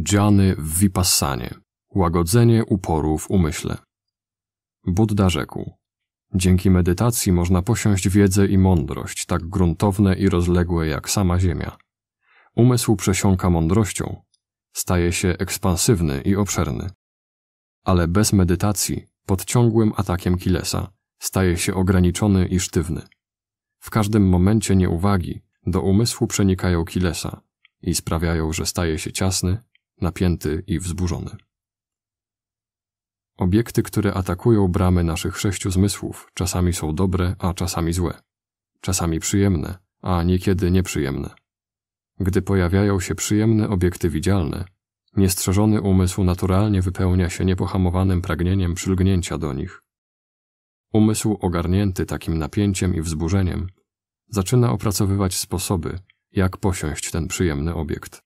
Dżany w Vipassanie. Łagodzenie uporu w umyśle. Buddha rzekł: Dzięki medytacji można posiąść wiedzę i mądrość tak gruntowne i rozległe jak sama Ziemia. Umysł przesiąka mądrością, staje się ekspansywny i obszerny. Ale bez medytacji, pod ciągłym atakiem Kilesa, staje się ograniczony i sztywny. W każdym momencie nieuwagi do umysłu przenikają Kilesa i sprawiają, że staje się ciasny, napięty i wzburzony. Obiekty, które atakują bramy naszych sześciu zmysłów, czasami są dobre, a czasami złe, czasami przyjemne, a niekiedy nieprzyjemne. Gdy pojawiają się przyjemne obiekty widzialne, niestrzeżony umysł naturalnie wypełnia się niepohamowanym pragnieniem przylgnięcia do nich. Umysł ogarnięty takim napięciem i wzburzeniem zaczyna opracowywać sposoby, jak posiąść ten przyjemny obiekt.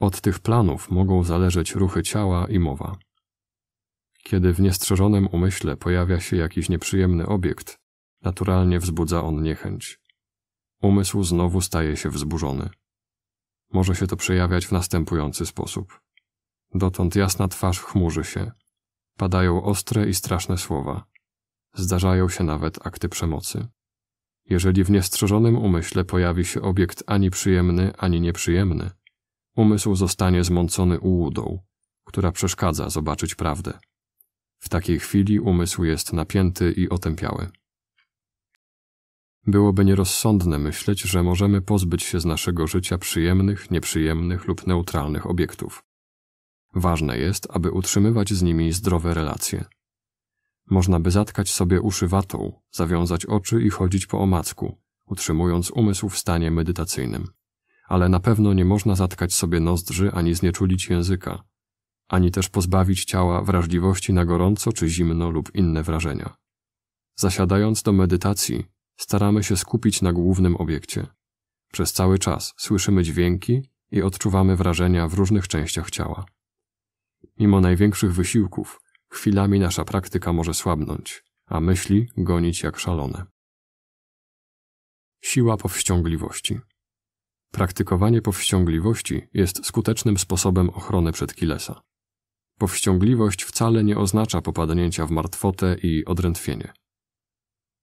Od tych planów mogą zależeć ruchy ciała i mowa. Kiedy w niestrzeżonym umyśle pojawia się jakiś nieprzyjemny obiekt, naturalnie wzbudza on niechęć. Umysł znowu staje się wzburzony. Może się to przejawiać w następujący sposób. Dotąd jasna twarz chmurzy się. Padają ostre i straszne słowa. Zdarzają się nawet akty przemocy. Jeżeli w niestrzeżonym umyśle pojawi się obiekt ani przyjemny, ani nieprzyjemny, umysł zostanie zmącony ułudą, która przeszkadza zobaczyć prawdę. W takiej chwili umysł jest napięty i otępiały. Byłoby nierozsądne myśleć, że możemy pozbyć się z naszego życia przyjemnych, nieprzyjemnych lub neutralnych obiektów. Ważne jest, aby utrzymywać z nimi zdrowe relacje. Można by zatkać sobie uszy watą, zawiązać oczy i chodzić po omacku, utrzymując umysł w stanie medytacyjnym ale na pewno nie można zatkać sobie nozdrzy ani znieczulić języka, ani też pozbawić ciała wrażliwości na gorąco czy zimno lub inne wrażenia. Zasiadając do medytacji, staramy się skupić na głównym obiekcie. Przez cały czas słyszymy dźwięki i odczuwamy wrażenia w różnych częściach ciała. Mimo największych wysiłków, chwilami nasza praktyka może słabnąć, a myśli gonić jak szalone. Siła powściągliwości. Praktykowanie powściągliwości jest skutecznym sposobem ochrony przed Kilesa. Powściągliwość wcale nie oznacza popadnięcia w martwotę i odrętwienie.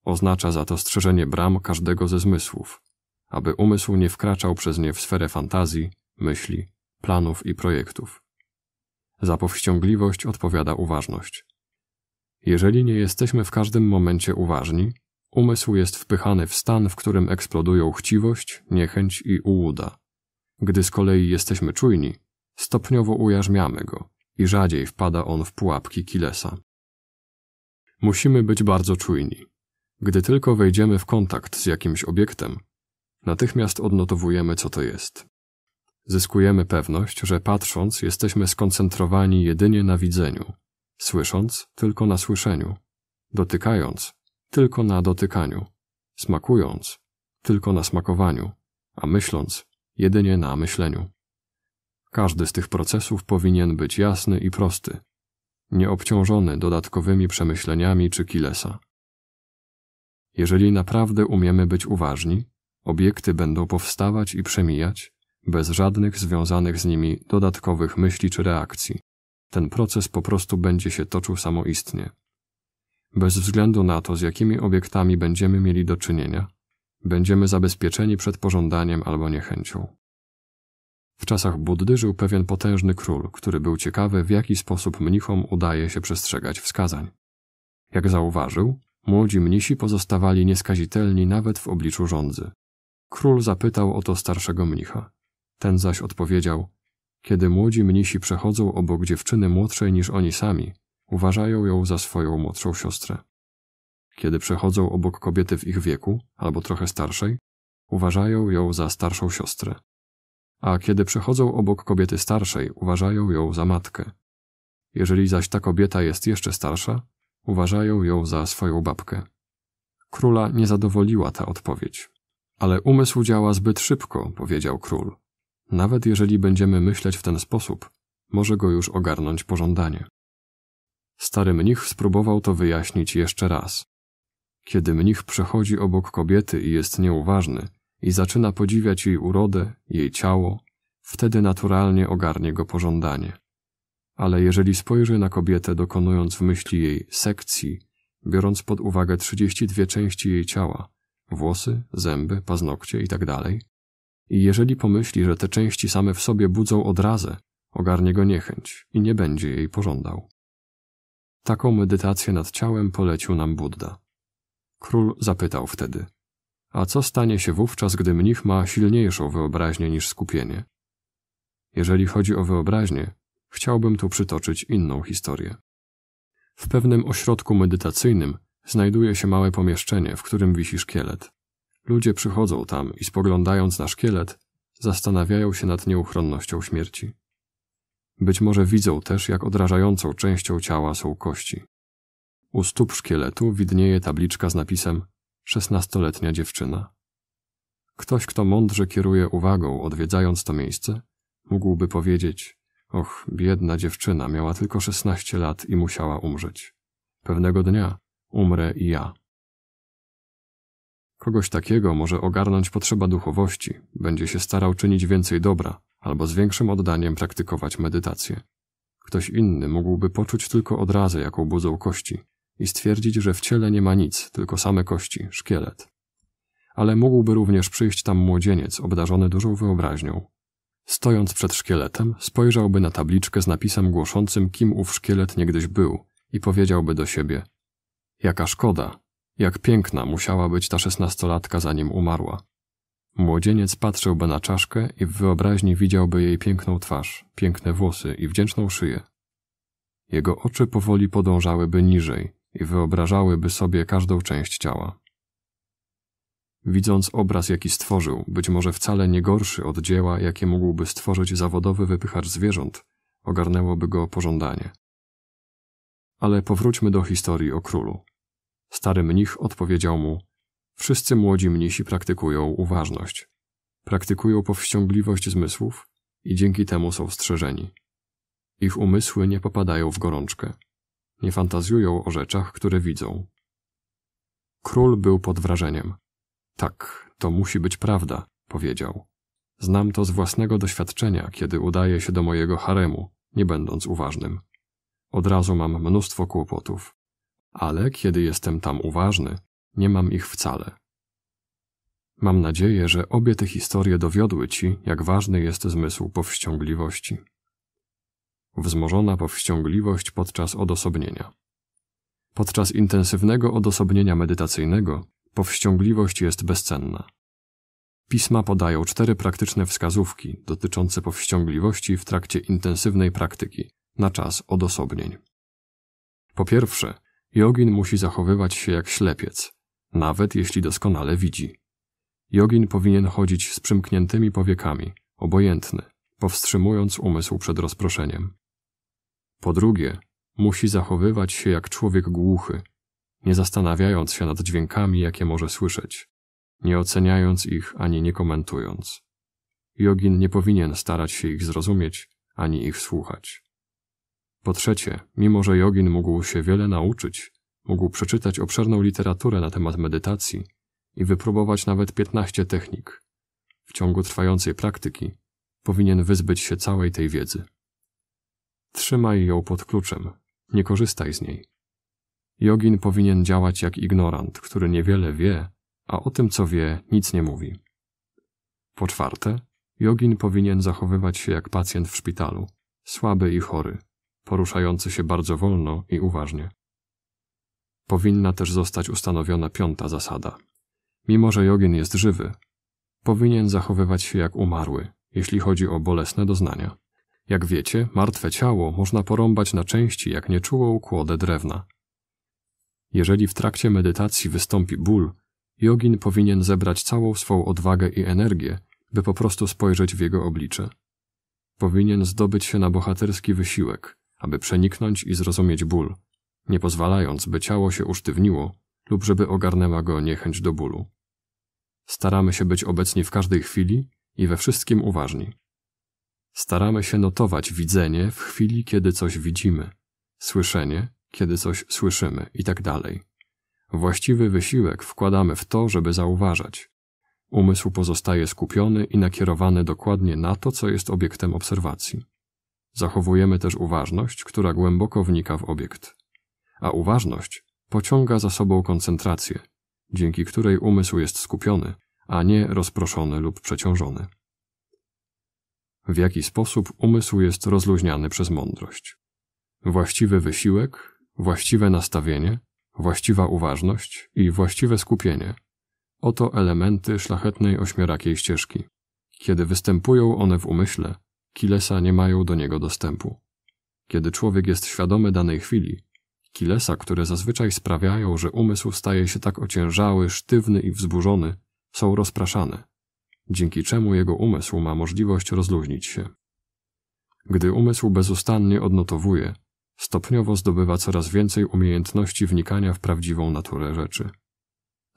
Oznacza za to strzeżenie bram każdego ze zmysłów, aby umysł nie wkraczał przez nie w sferę fantazji, myśli, planów i projektów. Za powściągliwość odpowiada uważność. Jeżeli nie jesteśmy w każdym momencie uważni, Umysł jest wpychany w stan, w którym eksplodują chciwość, niechęć i ułuda. Gdy z kolei jesteśmy czujni, stopniowo ujarzmiamy go i rzadziej wpada on w pułapki Kilesa. Musimy być bardzo czujni. Gdy tylko wejdziemy w kontakt z jakimś obiektem, natychmiast odnotowujemy, co to jest. Zyskujemy pewność, że patrząc jesteśmy skoncentrowani jedynie na widzeniu, słysząc tylko na słyszeniu, dotykając tylko na dotykaniu, smakując tylko na smakowaniu, a myśląc jedynie na myśleniu. Każdy z tych procesów powinien być jasny i prosty, nieobciążony dodatkowymi przemyśleniami czy kilesa. Jeżeli naprawdę umiemy być uważni, obiekty będą powstawać i przemijać bez żadnych związanych z nimi dodatkowych myśli czy reakcji. Ten proces po prostu będzie się toczył samoistnie bez względu na to, z jakimi obiektami będziemy mieli do czynienia, będziemy zabezpieczeni przed pożądaniem albo niechęcią. W czasach Buddy żył pewien potężny król, który był ciekawy, w jaki sposób mnichom udaje się przestrzegać wskazań. Jak zauważył, młodzi mnisi pozostawali nieskazitelni nawet w obliczu rządzy. Król zapytał o to starszego mnicha. Ten zaś odpowiedział: Kiedy młodzi mnisi przechodzą obok dziewczyny młodszej niż oni sami, Uważają ją za swoją młodszą siostrę. Kiedy przechodzą obok kobiety w ich wieku, albo trochę starszej, uważają ją za starszą siostrę. A kiedy przechodzą obok kobiety starszej, uważają ją za matkę. Jeżeli zaś ta kobieta jest jeszcze starsza, uważają ją za swoją babkę. Króla nie zadowoliła ta odpowiedź. Ale umysł działa zbyt szybko, powiedział król. Nawet jeżeli będziemy myśleć w ten sposób, może go już ogarnąć pożądanie. Stary mnich spróbował to wyjaśnić jeszcze raz. Kiedy mnich przechodzi obok kobiety i jest nieuważny, i zaczyna podziwiać jej urodę, jej ciało, wtedy naturalnie ogarnie go pożądanie. Ale jeżeli spojrzy na kobietę, dokonując w myśli jej sekcji, biorąc pod uwagę 32 części jej ciała, włosy, zęby, paznokcie itd., tak i jeżeli pomyśli, że te części same w sobie budzą odrazę, ogarnie go niechęć i nie będzie jej pożądał. Taką medytację nad ciałem polecił nam Buddha. Król zapytał wtedy: A co stanie się wówczas, gdy mnich ma silniejszą wyobraźnię niż skupienie? Jeżeli chodzi o wyobraźnię, chciałbym tu przytoczyć inną historię. W pewnym ośrodku medytacyjnym znajduje się małe pomieszczenie, w którym wisi szkielet. Ludzie przychodzą tam i spoglądając na szkielet, zastanawiają się nad nieuchronnością śmierci. Być może widzą też, jak odrażającą częścią ciała są kości. U stóp szkieletu widnieje tabliczka z napisem szesnastoletnia dziewczyna. Ktoś, kto mądrze kieruje uwagą, odwiedzając to miejsce, mógłby powiedzieć: Och, biedna dziewczyna miała tylko szesnaście lat i musiała umrzeć. Pewnego dnia umrę i ja. Kogoś takiego może ogarnąć potrzeba duchowości, będzie się starał czynić więcej dobra, albo z większym oddaniem praktykować medytację. Ktoś inny mógłby poczuć tylko odrazę, jaką budzą kości i stwierdzić, że w ciele nie ma nic, tylko same kości, szkielet. Ale mógłby również przyjść tam młodzieniec obdarzony dużą wyobraźnią. Stojąc przed szkieletem, spojrzałby na tabliczkę z napisem głoszącym, kim ów szkielet niegdyś był i powiedziałby do siebie – jaka szkoda, jak piękna musiała być ta szesnastolatka, zanim umarła. Młodzieniec patrzyłby na czaszkę i w wyobraźni widziałby jej piękną twarz, piękne włosy i wdzięczną szyję. Jego oczy powoli podążałyby niżej i wyobrażałyby sobie każdą część ciała. Widząc obraz, jaki stworzył, być może wcale nie gorszy od dzieła, jakie mógłby stworzyć zawodowy wypychacz zwierząt, ogarnęłoby go pożądanie. Ale powróćmy do historii o królu. Stary mnich odpowiedział mu: Wszyscy młodzi mnisi praktykują uważność. Praktykują powściągliwość zmysłów i dzięki temu są strzeżeni. Ich umysły nie popadają w gorączkę. Nie fantazjują o rzeczach, które widzą. Król był pod wrażeniem. Tak, to musi być prawda, powiedział. Znam to z własnego doświadczenia, kiedy udaję się do mojego haremu, nie będąc uważnym. Od razu mam mnóstwo kłopotów. Ale kiedy jestem tam uważny, nie mam ich wcale. Mam nadzieję, że obie te historie dowiodły ci, jak ważny jest zmysł powściągliwości. Wzmożona powściągliwość podczas odosobnienia. Podczas intensywnego odosobnienia medytacyjnego powściągliwość jest bezcenna. Pisma podają cztery praktyczne wskazówki dotyczące powściągliwości w trakcie intensywnej praktyki na czas odosobnień. Po pierwsze, jogin musi zachowywać się jak ślepiec, nawet jeśli doskonale widzi. Jogin powinien chodzić z przymkniętymi powiekami, obojętny, powstrzymując umysł przed rozproszeniem. Po drugie, musi zachowywać się jak człowiek głuchy, nie zastanawiając się nad dźwiękami, jakie może słyszeć, nie oceniając ich ani nie komentując. Jogin nie powinien starać się ich zrozumieć ani ich słuchać. Po trzecie, mimo że jogin mógł się wiele nauczyć, Mógł przeczytać obszerną literaturę na temat medytacji i wypróbować nawet 15 technik. W ciągu trwającej praktyki powinien wyzbyć się całej tej wiedzy. Trzymaj ją pod kluczem, nie korzystaj z niej. Jogin powinien działać jak ignorant, który niewiele wie, a o tym co wie nic nie mówi. Po czwarte, jogin powinien zachowywać się jak pacjent w szpitalu, słaby i chory, poruszający się bardzo wolno i uważnie. Powinna też zostać ustanowiona piąta zasada. Mimo, że jogin jest żywy, powinien zachowywać się jak umarły, jeśli chodzi o bolesne doznania. Jak wiecie, martwe ciało można porąbać na części jak nieczułą kłodę drewna. Jeżeli w trakcie medytacji wystąpi ból, jogin powinien zebrać całą swą odwagę i energię, by po prostu spojrzeć w jego oblicze. Powinien zdobyć się na bohaterski wysiłek, aby przeniknąć i zrozumieć ból, nie pozwalając, by ciało się usztywniło lub żeby ogarnęła go niechęć do bólu. Staramy się być obecni w każdej chwili i we wszystkim uważni. Staramy się notować widzenie w chwili, kiedy coś widzimy, słyszenie, kiedy coś słyszymy itd. Tak Właściwy wysiłek wkładamy w to, żeby zauważać. Umysł pozostaje skupiony i nakierowany dokładnie na to, co jest obiektem obserwacji. Zachowujemy też uważność, która głęboko wnika w obiekt a uważność pociąga za sobą koncentrację, dzięki której umysł jest skupiony, a nie rozproszony lub przeciążony. W jaki sposób umysł jest rozluźniany przez mądrość? Właściwy wysiłek, właściwe nastawienie, właściwa uważność i właściwe skupienie oto elementy szlachetnej ośmiorakiej ścieżki. Kiedy występują one w umyśle, kilesa nie mają do niego dostępu. Kiedy człowiek jest świadomy danej chwili, Kilesa, które zazwyczaj sprawiają, że umysł staje się tak ociężały, sztywny i wzburzony, są rozpraszane, dzięki czemu jego umysł ma możliwość rozluźnić się. Gdy umysł bezustannie odnotowuje, stopniowo zdobywa coraz więcej umiejętności wnikania w prawdziwą naturę rzeczy.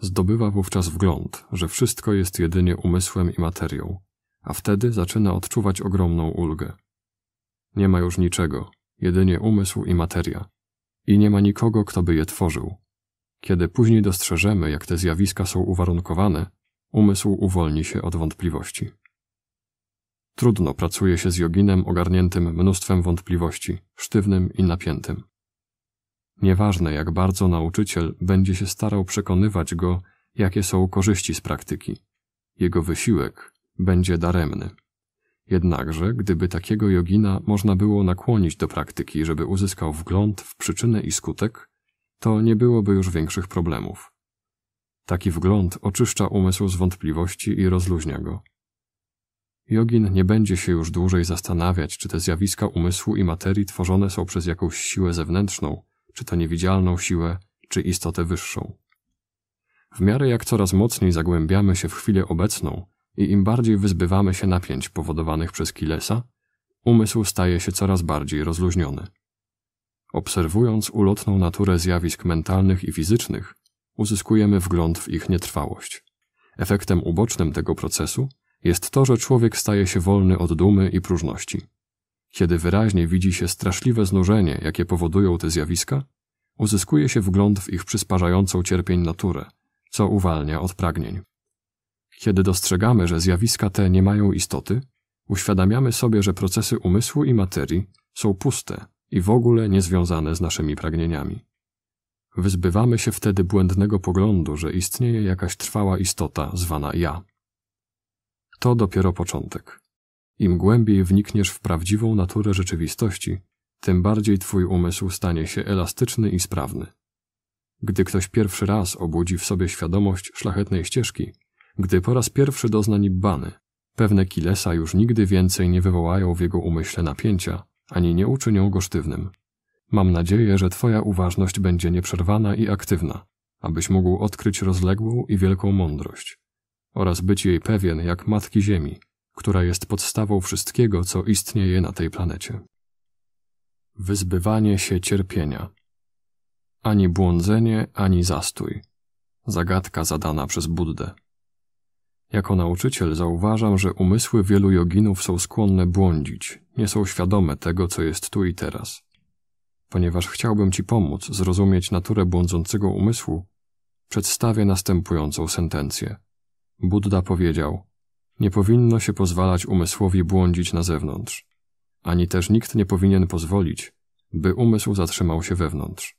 Zdobywa wówczas wgląd, że wszystko jest jedynie umysłem i materią, a wtedy zaczyna odczuwać ogromną ulgę. Nie ma już niczego, jedynie umysł i materia, i nie ma nikogo, kto by je tworzył. Kiedy później dostrzeżemy, jak te zjawiska są uwarunkowane, umysł uwolni się od wątpliwości. Trudno pracuje się z joginem ogarniętym mnóstwem wątpliwości, sztywnym i napiętym. Nieważne, jak bardzo nauczyciel będzie się starał przekonywać go, jakie są korzyści z praktyki, jego wysiłek będzie daremny. Jednakże, gdyby takiego jogina można było nakłonić do praktyki, żeby uzyskał wgląd w przyczynę i skutek, to nie byłoby już większych problemów. Taki wgląd oczyszcza umysł z wątpliwości i rozluźnia go. Jogin nie będzie się już dłużej zastanawiać, czy te zjawiska umysłu i materii tworzone są przez jakąś siłę zewnętrzną, czy to niewidzialną siłę, czy istotę wyższą. W miarę jak coraz mocniej zagłębiamy się w chwilę obecną, i im bardziej wyzbywamy się napięć powodowanych przez Kilesa, umysł staje się coraz bardziej rozluźniony. Obserwując ulotną naturę zjawisk mentalnych i fizycznych, uzyskujemy wgląd w ich nietrwałość. Efektem ubocznym tego procesu jest to, że człowiek staje się wolny od dumy i próżności. Kiedy wyraźnie widzi się straszliwe znużenie, jakie powodują te zjawiska, uzyskuje się wgląd w ich przysparzającą cierpień naturę, co uwalnia od pragnień. Kiedy dostrzegamy, że zjawiska te nie mają istoty, uświadamiamy sobie, że procesy umysłu i materii są puste i w ogóle niezwiązane z naszymi pragnieniami. Wyzbywamy się wtedy błędnego poglądu, że istnieje jakaś trwała istota zwana ja. To dopiero początek. Im głębiej wnikniesz w prawdziwą naturę rzeczywistości, tym bardziej twój umysł stanie się elastyczny i sprawny. Gdy ktoś pierwszy raz obudzi w sobie świadomość szlachetnej ścieżki, gdy po raz pierwszy dozna nibbany. Pewne kilesa już nigdy więcej nie wywołają w jego umyśle napięcia, ani nie uczynią go sztywnym. Mam nadzieję, że Twoja uważność będzie nieprzerwana i aktywna, abyś mógł odkryć rozległą i wielką mądrość, oraz być jej pewien jak Matki Ziemi, która jest podstawą wszystkiego, co istnieje na tej planecie. Wyzbywanie się cierpienia. Ani błądzenie, ani zastój. Zagadka zadana przez Buddę. Jako nauczyciel zauważam, że umysły wielu joginów są skłonne błądzić, nie są świadome tego, co jest tu i teraz. Ponieważ chciałbym Ci pomóc zrozumieć naturę błądzącego umysłu, przedstawię następującą sentencję. Buddha powiedział: Nie powinno się pozwalać umysłowi błądzić na zewnątrz, ani też nikt nie powinien pozwolić, by umysł zatrzymał się wewnątrz.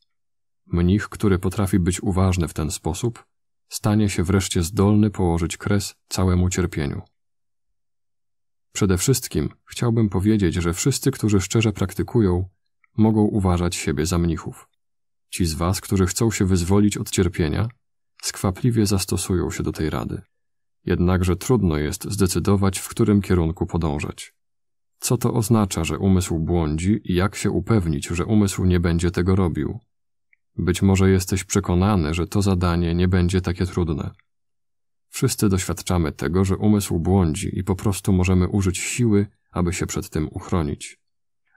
Mnich, który potrafi być uważny w ten sposób, stanie się wreszcie zdolny położyć kres całemu cierpieniu. Przede wszystkim chciałbym powiedzieć, że wszyscy, którzy szczerze praktykują, mogą uważać siebie za mnichów. Ci z Was, którzy chcą się wyzwolić od cierpienia, skwapliwie zastosują się do tej rady. Jednakże trudno jest zdecydować, w którym kierunku podążać. Co to oznacza, że umysł błądzi i jak się upewnić, że umysł nie będzie tego robił? Być może jesteś przekonany, że to zadanie nie będzie takie trudne. Wszyscy doświadczamy tego, że umysł błądzi i po prostu możemy użyć siły, aby się przed tym uchronić.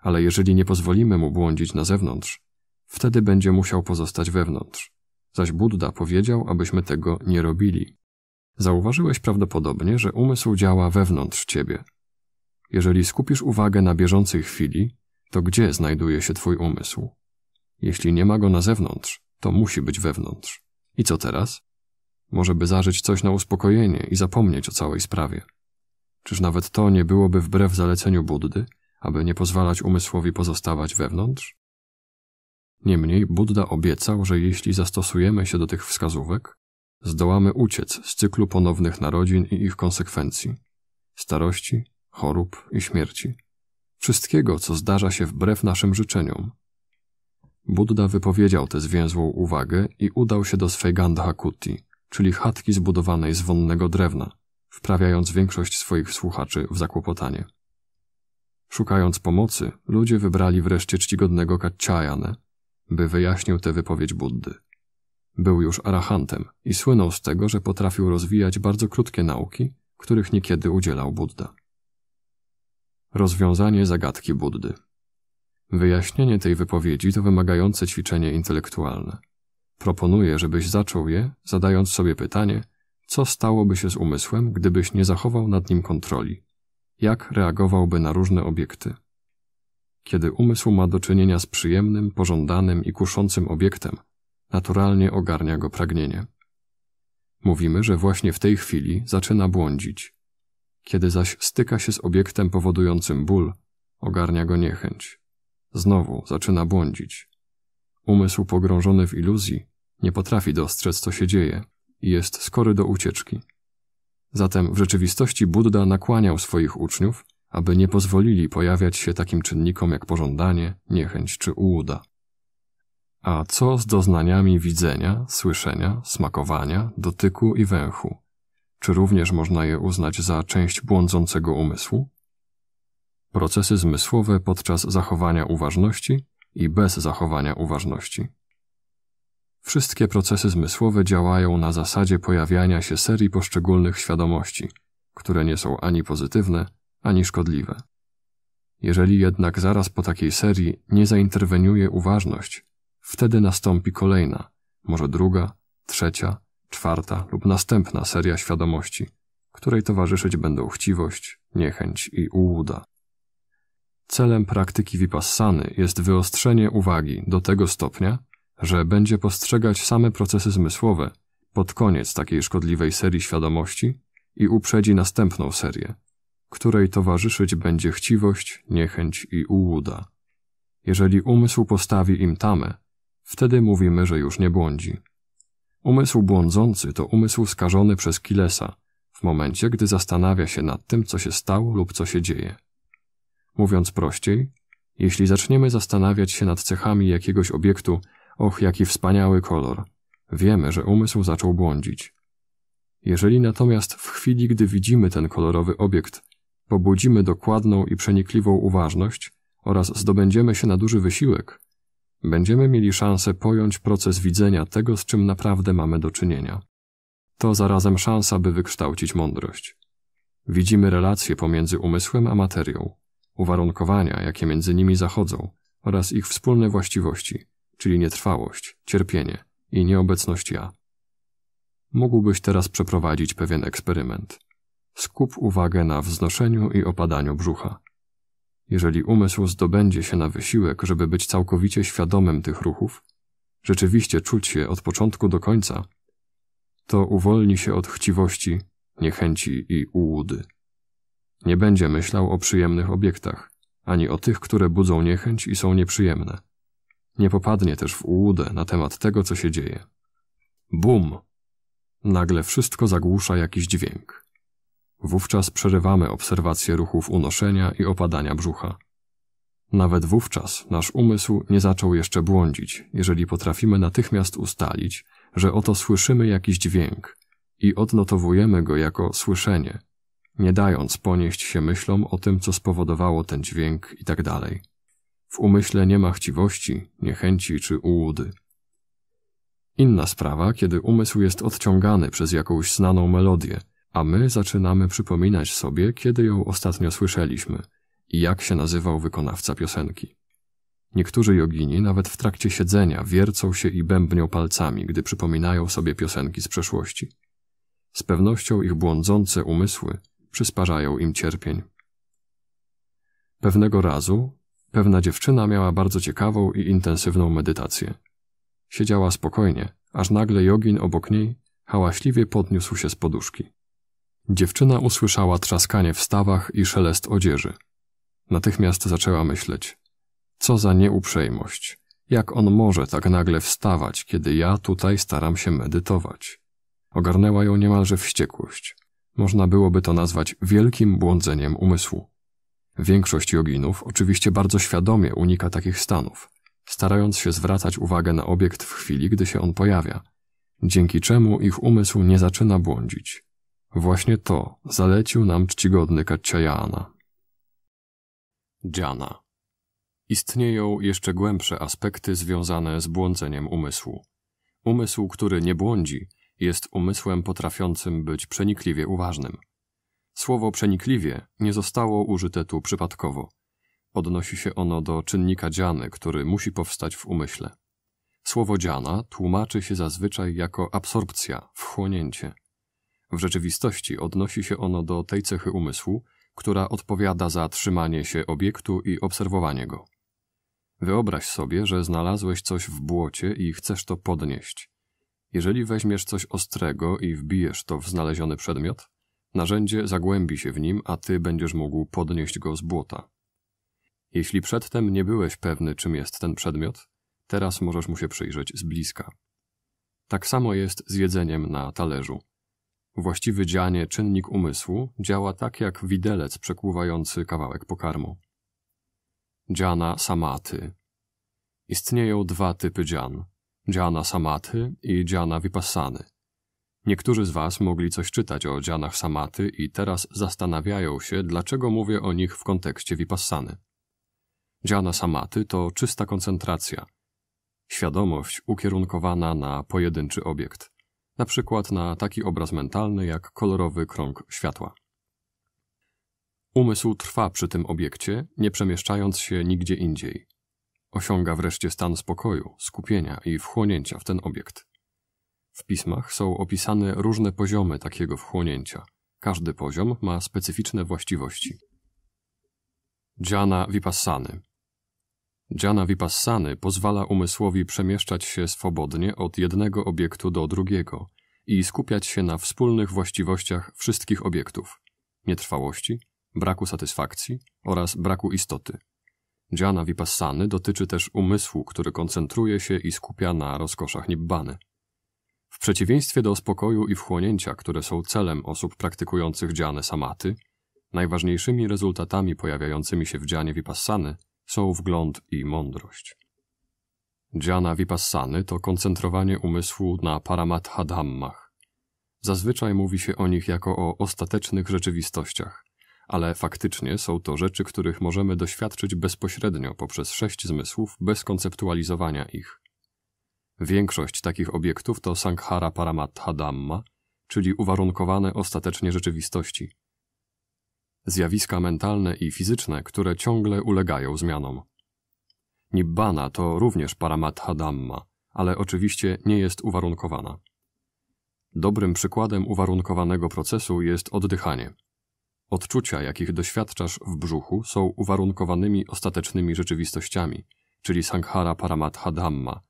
Ale jeżeli nie pozwolimy mu błądzić na zewnątrz, wtedy będzie musiał pozostać wewnątrz. Zaś Buddha powiedział, abyśmy tego nie robili. Zauważyłeś prawdopodobnie, że umysł działa wewnątrz ciebie. Jeżeli skupisz uwagę na bieżącej chwili, to gdzie znajduje się twój umysł? Jeśli nie ma go na zewnątrz, to musi być wewnątrz. I co teraz? Może by zażyć coś na uspokojenie i zapomnieć o całej sprawie. Czyż nawet to nie byłoby wbrew zaleceniu Buddy, aby nie pozwalać umysłowi pozostawać wewnątrz? Niemniej Buddha obiecał, że jeśli zastosujemy się do tych wskazówek, zdołamy uciec z cyklu ponownych narodzin i ich konsekwencji, starości, chorób i śmierci, wszystkiego, co zdarza się wbrew naszym życzeniom, Budda wypowiedział tę zwięzłą uwagę i udał się do swej Gandhakuti, czyli chatki zbudowanej z wonnego drewna, wprawiając większość swoich słuchaczy w zakłopotanie. Szukając pomocy, ludzie wybrali wreszcie czcigodnego Kaczajanę, by wyjaśnił tę wypowiedź Buddy. Był już arahantem i słynął z tego, że potrafił rozwijać bardzo krótkie nauki, których niekiedy udzielał Budda. Rozwiązanie zagadki Buddy – Wyjaśnienie tej wypowiedzi to wymagające ćwiczenie intelektualne. Proponuję, żebyś zaczął je, zadając sobie pytanie, co stałoby się z umysłem, gdybyś nie zachował nad nim kontroli? Jak reagowałby na różne obiekty? Kiedy umysł ma do czynienia z przyjemnym, pożądanym i kuszącym obiektem, naturalnie ogarnia go pragnienie. Mówimy, że właśnie w tej chwili zaczyna błądzić. Kiedy zaś styka się z obiektem powodującym ból, ogarnia go niechęć. Znowu zaczyna błądzić. Umysł pogrążony w iluzji nie potrafi dostrzec, co się dzieje i jest skory do ucieczki. Zatem w rzeczywistości Buddha nakłaniał swoich uczniów, aby nie pozwolili pojawiać się takim czynnikom jak pożądanie, niechęć czy ułuda. A co z doznaniami widzenia, słyszenia, smakowania, dotyku i węchu? Czy również można je uznać za część błądzącego umysłu? procesy zmysłowe podczas zachowania uważności i bez zachowania uważności. Wszystkie procesy zmysłowe działają na zasadzie pojawiania się serii poszczególnych świadomości, które nie są ani pozytywne, ani szkodliwe. Jeżeli jednak zaraz po takiej serii nie zainterweniuje uważność, wtedy nastąpi kolejna, może druga, trzecia, czwarta lub następna seria świadomości, której towarzyszyć będą chciwość, niechęć i ułuda. Celem praktyki vipassany jest wyostrzenie uwagi do tego stopnia, że będzie postrzegać same procesy zmysłowe pod koniec takiej szkodliwej serii świadomości i uprzedzi następną serię, której towarzyszyć będzie chciwość, niechęć i ułuda. Jeżeli umysł postawi im tamę, wtedy mówimy, że już nie błądzi. Umysł błądzący to umysł skażony przez Kilesa w momencie, gdy zastanawia się nad tym, co się stało lub co się dzieje. Mówiąc prościej, jeśli zaczniemy zastanawiać się nad cechami jakiegoś obiektu, och, jaki wspaniały kolor, wiemy, że umysł zaczął błądzić. Jeżeli natomiast w chwili, gdy widzimy ten kolorowy obiekt, pobudzimy dokładną i przenikliwą uważność oraz zdobędziemy się na duży wysiłek, będziemy mieli szansę pojąć proces widzenia tego, z czym naprawdę mamy do czynienia. To zarazem szansa, by wykształcić mądrość. Widzimy relacje pomiędzy umysłem a materią uwarunkowania, jakie między nimi zachodzą, oraz ich wspólne właściwości, czyli nietrwałość, cierpienie i nieobecność ja. Mógłbyś teraz przeprowadzić pewien eksperyment. Skup uwagę na wznoszeniu i opadaniu brzucha. Jeżeli umysł zdobędzie się na wysiłek, żeby być całkowicie świadomym tych ruchów, rzeczywiście czuć je od początku do końca, to uwolni się od chciwości, niechęci i ułudy. Nie będzie myślał o przyjemnych obiektach, ani o tych, które budzą niechęć i są nieprzyjemne. Nie popadnie też w ułudę na temat tego, co się dzieje. Bum! Nagle wszystko zagłusza jakiś dźwięk. Wówczas przerywamy obserwację ruchów unoszenia i opadania brzucha. Nawet wówczas nasz umysł nie zaczął jeszcze błądzić, jeżeli potrafimy natychmiast ustalić, że oto słyszymy jakiś dźwięk i odnotowujemy go jako słyszenie, nie dając ponieść się myślom o tym, co spowodowało ten dźwięk i tak dalej. W umyśle nie ma chciwości, niechęci czy ułudy. Inna sprawa, kiedy umysł jest odciągany przez jakąś znaną melodię, a my zaczynamy przypominać sobie, kiedy ją ostatnio słyszeliśmy i jak się nazywał wykonawca piosenki. Niektórzy jogini nawet w trakcie siedzenia wiercą się i bębnią palcami, gdy przypominają sobie piosenki z przeszłości. Z pewnością ich błądzące umysły przysparzają im cierpień. Pewnego razu pewna dziewczyna miała bardzo ciekawą i intensywną medytację. Siedziała spokojnie, aż nagle jogin obok niej hałaśliwie podniósł się z poduszki. Dziewczyna usłyszała trzaskanie w stawach i szelest odzieży. Natychmiast zaczęła myśleć. Co za nieuprzejmość. Jak on może tak nagle wstawać, kiedy ja tutaj staram się medytować? Ogarnęła ją niemalże wściekłość. Można byłoby to nazwać wielkim błądzeniem umysłu. Większość joginów oczywiście bardzo świadomie unika takich stanów, starając się zwracać uwagę na obiekt w chwili, gdy się on pojawia, dzięki czemu ich umysł nie zaczyna błądzić. Właśnie to zalecił nam czcigodny Kaciajana. Dziana. Istnieją jeszcze głębsze aspekty związane z błądzeniem umysłu. Umysł, który nie błądzi, jest umysłem potrafiącym być przenikliwie uważnym. Słowo przenikliwie nie zostało użyte tu przypadkowo. Odnosi się ono do czynnika dziany, który musi powstać w umyśle. Słowo dziana tłumaczy się zazwyczaj jako absorpcja, wchłonięcie. W rzeczywistości odnosi się ono do tej cechy umysłu, która odpowiada za trzymanie się obiektu i obserwowanie go. Wyobraź sobie, że znalazłeś coś w błocie i chcesz to podnieść. Jeżeli weźmiesz coś ostrego i wbijesz to w znaleziony przedmiot, narzędzie zagłębi się w nim, a ty będziesz mógł podnieść go z błota. Jeśli przedtem nie byłeś pewny, czym jest ten przedmiot, teraz możesz mu się przyjrzeć z bliska. Tak samo jest z jedzeniem na talerzu. Właściwy dzianie czynnik umysłu działa tak jak widelec przekłuwający kawałek pokarmu. Dziana samaty. Istnieją dwa typy dzian dziana samaty i dziana Vipassany. Niektórzy z Was mogli coś czytać o dzianach samaty i teraz zastanawiają się, dlaczego mówię o nich w kontekście vipassany. Dziana samaty to czysta koncentracja, świadomość ukierunkowana na pojedynczy obiekt, na przykład na taki obraz mentalny jak kolorowy krąg światła. Umysł trwa przy tym obiekcie, nie przemieszczając się nigdzie indziej. Osiąga wreszcie stan spokoju, skupienia i wchłonięcia w ten obiekt. W pismach są opisane różne poziomy takiego wchłonięcia. Każdy poziom ma specyficzne właściwości. Dziana Vipassany Dziana Vipassany pozwala umysłowi przemieszczać się swobodnie od jednego obiektu do drugiego i skupiać się na wspólnych właściwościach wszystkich obiektów – nietrwałości, braku satysfakcji oraz braku istoty – Dziana Vipassany dotyczy też umysłu, który koncentruje się i skupia na rozkoszach Nibbany. W przeciwieństwie do spokoju i wchłonięcia, które są celem osób praktykujących dzianę samaty, najważniejszymi rezultatami pojawiającymi się w dzianie Vipassany są wgląd i mądrość. Dziana Vipassany to koncentrowanie umysłu na paramattha dhammach. Zazwyczaj mówi się o nich jako o ostatecznych rzeczywistościach, ale faktycznie są to rzeczy, których możemy doświadczyć bezpośrednio poprzez sześć zmysłów, bez konceptualizowania ich. Większość takich obiektów to sankhara Paramattha dhamma, czyli uwarunkowane ostatecznie rzeczywistości. Zjawiska mentalne i fizyczne, które ciągle ulegają zmianom. Nibbana to również Paramattha dhamma, ale oczywiście nie jest uwarunkowana. Dobrym przykładem uwarunkowanego procesu jest oddychanie. Odczucia, jakich doświadczasz w brzuchu, są uwarunkowanymi ostatecznymi rzeczywistościami, czyli sankhara paramatha dhamma,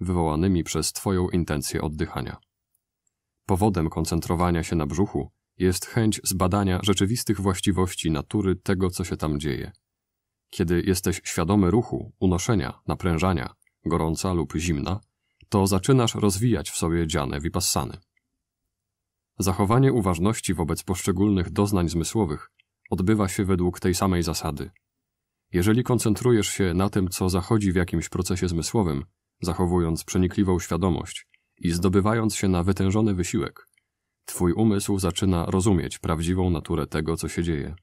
wywołanymi przez Twoją intencję oddychania. Powodem koncentrowania się na brzuchu jest chęć zbadania rzeczywistych właściwości natury tego, co się tam dzieje. Kiedy jesteś świadomy ruchu, unoszenia, naprężania, gorąca lub zimna, to zaczynasz rozwijać w sobie dziane vipassany. Zachowanie uważności wobec poszczególnych doznań zmysłowych odbywa się według tej samej zasady. Jeżeli koncentrujesz się na tym, co zachodzi w jakimś procesie zmysłowym, zachowując przenikliwą świadomość i zdobywając się na wytężony wysiłek, twój umysł zaczyna rozumieć prawdziwą naturę tego, co się dzieje.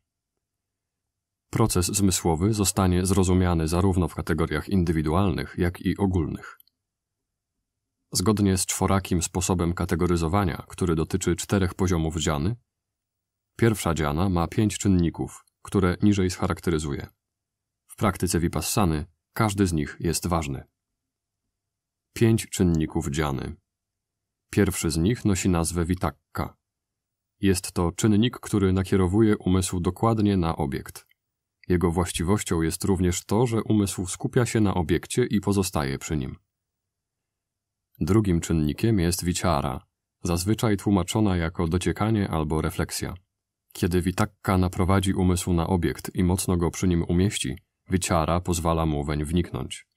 Proces zmysłowy zostanie zrozumiany zarówno w kategoriach indywidualnych, jak i ogólnych zgodnie z czworakim sposobem kategoryzowania, który dotyczy czterech poziomów dziany, pierwsza dziana ma pięć czynników, które niżej scharakteryzuje. W praktyce Vipassany każdy z nich jest ważny. Pięć czynników dziany. Pierwszy z nich nosi nazwę witakka. Jest to czynnik, który nakierowuje umysł dokładnie na obiekt. Jego właściwością jest również to, że umysł skupia się na obiekcie i pozostaje przy nim. Drugim czynnikiem jest wiciara, zazwyczaj tłumaczona jako dociekanie albo refleksja. Kiedy witakka naprowadzi umysł na obiekt i mocno go przy nim umieści, wiciara pozwala mu weń wniknąć.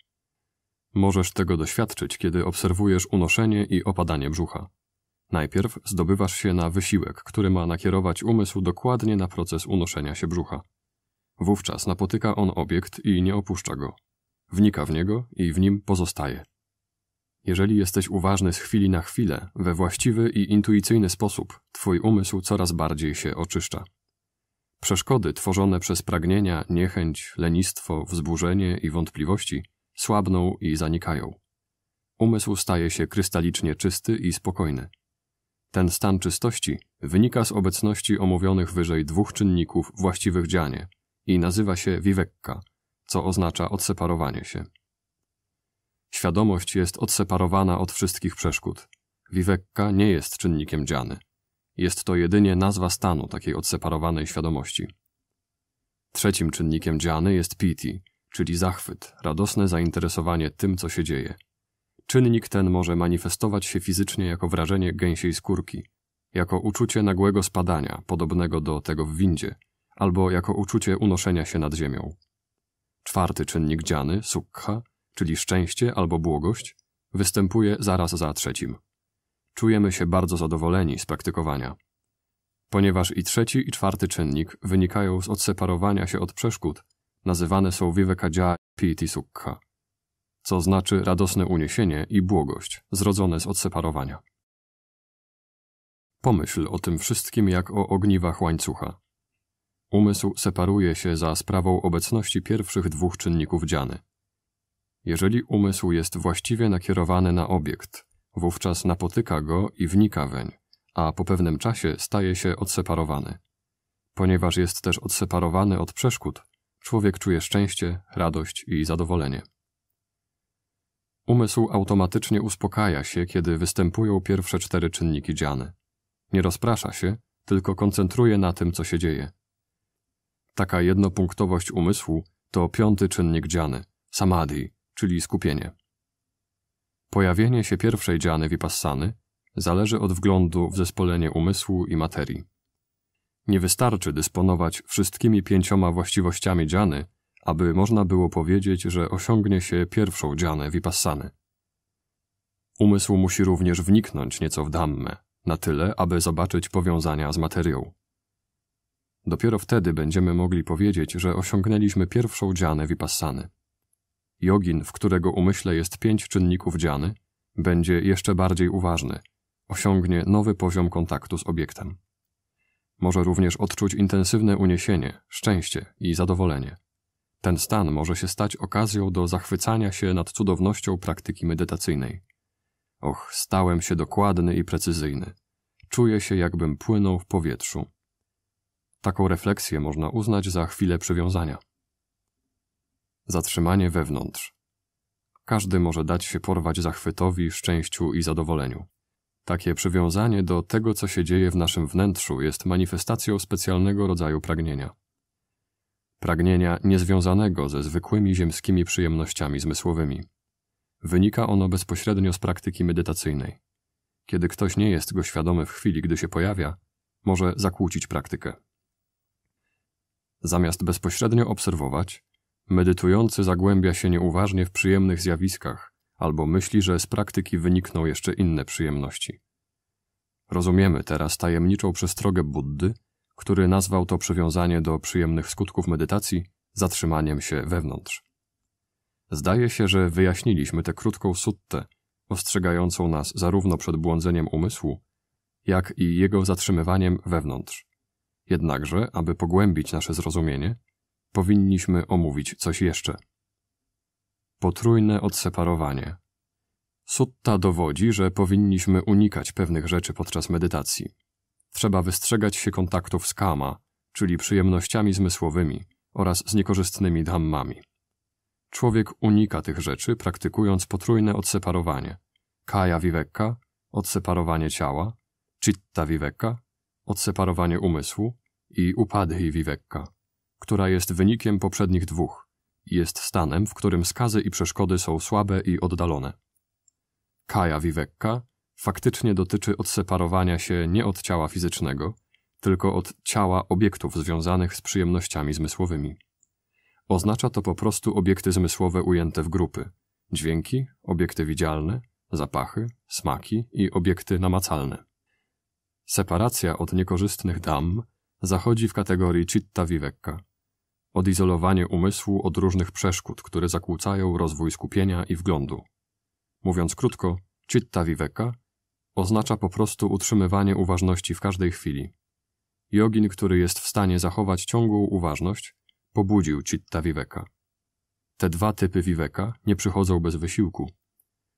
Możesz tego doświadczyć, kiedy obserwujesz unoszenie i opadanie brzucha. Najpierw zdobywasz się na wysiłek, który ma nakierować umysł dokładnie na proces unoszenia się brzucha. Wówczas napotyka on obiekt i nie opuszcza go. Wnika w niego i w nim pozostaje. Jeżeli jesteś uważny z chwili na chwilę, we właściwy i intuicyjny sposób, twój umysł coraz bardziej się oczyszcza. Przeszkody tworzone przez pragnienia, niechęć, lenistwo, wzburzenie i wątpliwości słabną i zanikają. Umysł staje się krystalicznie czysty i spokojny. Ten stan czystości wynika z obecności omówionych wyżej dwóch czynników właściwych dzianie i nazywa się vivekka, co oznacza odseparowanie się. Świadomość jest odseparowana od wszystkich przeszkód. Vivekka nie jest czynnikiem dziany. Jest to jedynie nazwa stanu takiej odseparowanej świadomości. Trzecim czynnikiem dziany jest piti, czyli zachwyt, radosne zainteresowanie tym, co się dzieje. Czynnik ten może manifestować się fizycznie jako wrażenie gęsiej skórki, jako uczucie nagłego spadania, podobnego do tego w windzie, albo jako uczucie unoszenia się nad ziemią. Czwarty czynnik dziany, sukha, czyli szczęście albo błogość, występuje zaraz za trzecim. Czujemy się bardzo zadowoleni z praktykowania. Ponieważ i trzeci i czwarty czynnik wynikają z odseparowania się od przeszkód, nazywane są vivekadzia piti sukha, co znaczy radosne uniesienie i błogość, zrodzone z odseparowania. Pomyśl o tym wszystkim jak o ogniwach łańcucha. Umysł separuje się za sprawą obecności pierwszych dwóch czynników dziany – jeżeli umysł jest właściwie nakierowany na obiekt, wówczas napotyka go i wnika weń, a po pewnym czasie staje się odseparowany. Ponieważ jest też odseparowany od przeszkód, człowiek czuje szczęście, radość i zadowolenie. Umysł automatycznie uspokaja się, kiedy występują pierwsze cztery czynniki dziany. Nie rozprasza się, tylko koncentruje na tym, co się dzieje. Taka jednopunktowość umysłu to piąty czynnik dziany, samadhi, czyli skupienie. Pojawienie się pierwszej dziany vipassany zależy od wglądu w zespolenie umysłu i materii. Nie wystarczy dysponować wszystkimi pięcioma właściwościami dziany, aby można było powiedzieć, że osiągnie się pierwszą dzianę vipassany. Umysł musi również wniknąć nieco w dhammę, na tyle, aby zobaczyć powiązania z materią. Dopiero wtedy będziemy mogli powiedzieć, że osiągnęliśmy pierwszą dzianę vipassany. Jogin, w którego umyśle jest pięć czynników dziany, będzie jeszcze bardziej uważny, osiągnie nowy poziom kontaktu z obiektem. Może również odczuć intensywne uniesienie, szczęście i zadowolenie. Ten stan może się stać okazją do zachwycania się nad cudownością praktyki medytacyjnej. Och, stałem się dokładny i precyzyjny. Czuję się, jakbym płynął w powietrzu. Taką refleksję można uznać za chwilę przywiązania zatrzymanie wewnątrz. Każdy może dać się porwać zachwytowi, szczęściu i zadowoleniu. Takie przywiązanie do tego, co się dzieje w naszym wnętrzu, jest manifestacją specjalnego rodzaju pragnienia. Pragnienia niezwiązanego ze zwykłymi ziemskimi przyjemnościami zmysłowymi. Wynika ono bezpośrednio z praktyki medytacyjnej. Kiedy ktoś nie jest go świadomy w chwili, gdy się pojawia, może zakłócić praktykę. Zamiast bezpośrednio obserwować, Medytujący zagłębia się nieuważnie w przyjemnych zjawiskach, albo myśli, że z praktyki wynikną jeszcze inne przyjemności. Rozumiemy teraz tajemniczą przestrogę Buddy, który nazwał to przywiązanie do przyjemnych skutków medytacji zatrzymaniem się wewnątrz. Zdaje się, że wyjaśniliśmy tę krótką suttę, ostrzegającą nas zarówno przed błądzeniem umysłu, jak i jego zatrzymywaniem wewnątrz. Jednakże, aby pogłębić nasze zrozumienie, powinniśmy omówić coś jeszcze. Potrójne odseparowanie. Sutta dowodzi, że powinniśmy unikać pewnych rzeczy podczas medytacji. Trzeba wystrzegać się kontaktów z kama, czyli przyjemnościami zmysłowymi oraz z niekorzystnymi dhammami. Człowiek unika tych rzeczy, praktykując potrójne odseparowanie. Kaya vivekka, odseparowanie ciała, citta vivekka, odseparowanie umysłu i upadhi vivekka, która jest wynikiem poprzednich dwóch i jest stanem, w którym skazy i przeszkody są słabe i oddalone. Kaja Vivekka faktycznie dotyczy odseparowania się nie od ciała fizycznego, tylko od ciała obiektów związanych z przyjemnościami zmysłowymi. Oznacza to po prostu obiekty zmysłowe ujęte w grupy: dźwięki, obiekty widzialne, zapachy, smaki i obiekty namacalne. Separacja od niekorzystnych dam zachodzi w kategorii citta vivekka odizolowanie umysłu od różnych przeszkód, które zakłócają rozwój skupienia i wglądu. Mówiąc krótko, citta viveka oznacza po prostu utrzymywanie uważności w każdej chwili. Jogin, który jest w stanie zachować ciągłą uważność, pobudził citta viveka. Te dwa typy viveka nie przychodzą bez wysiłku.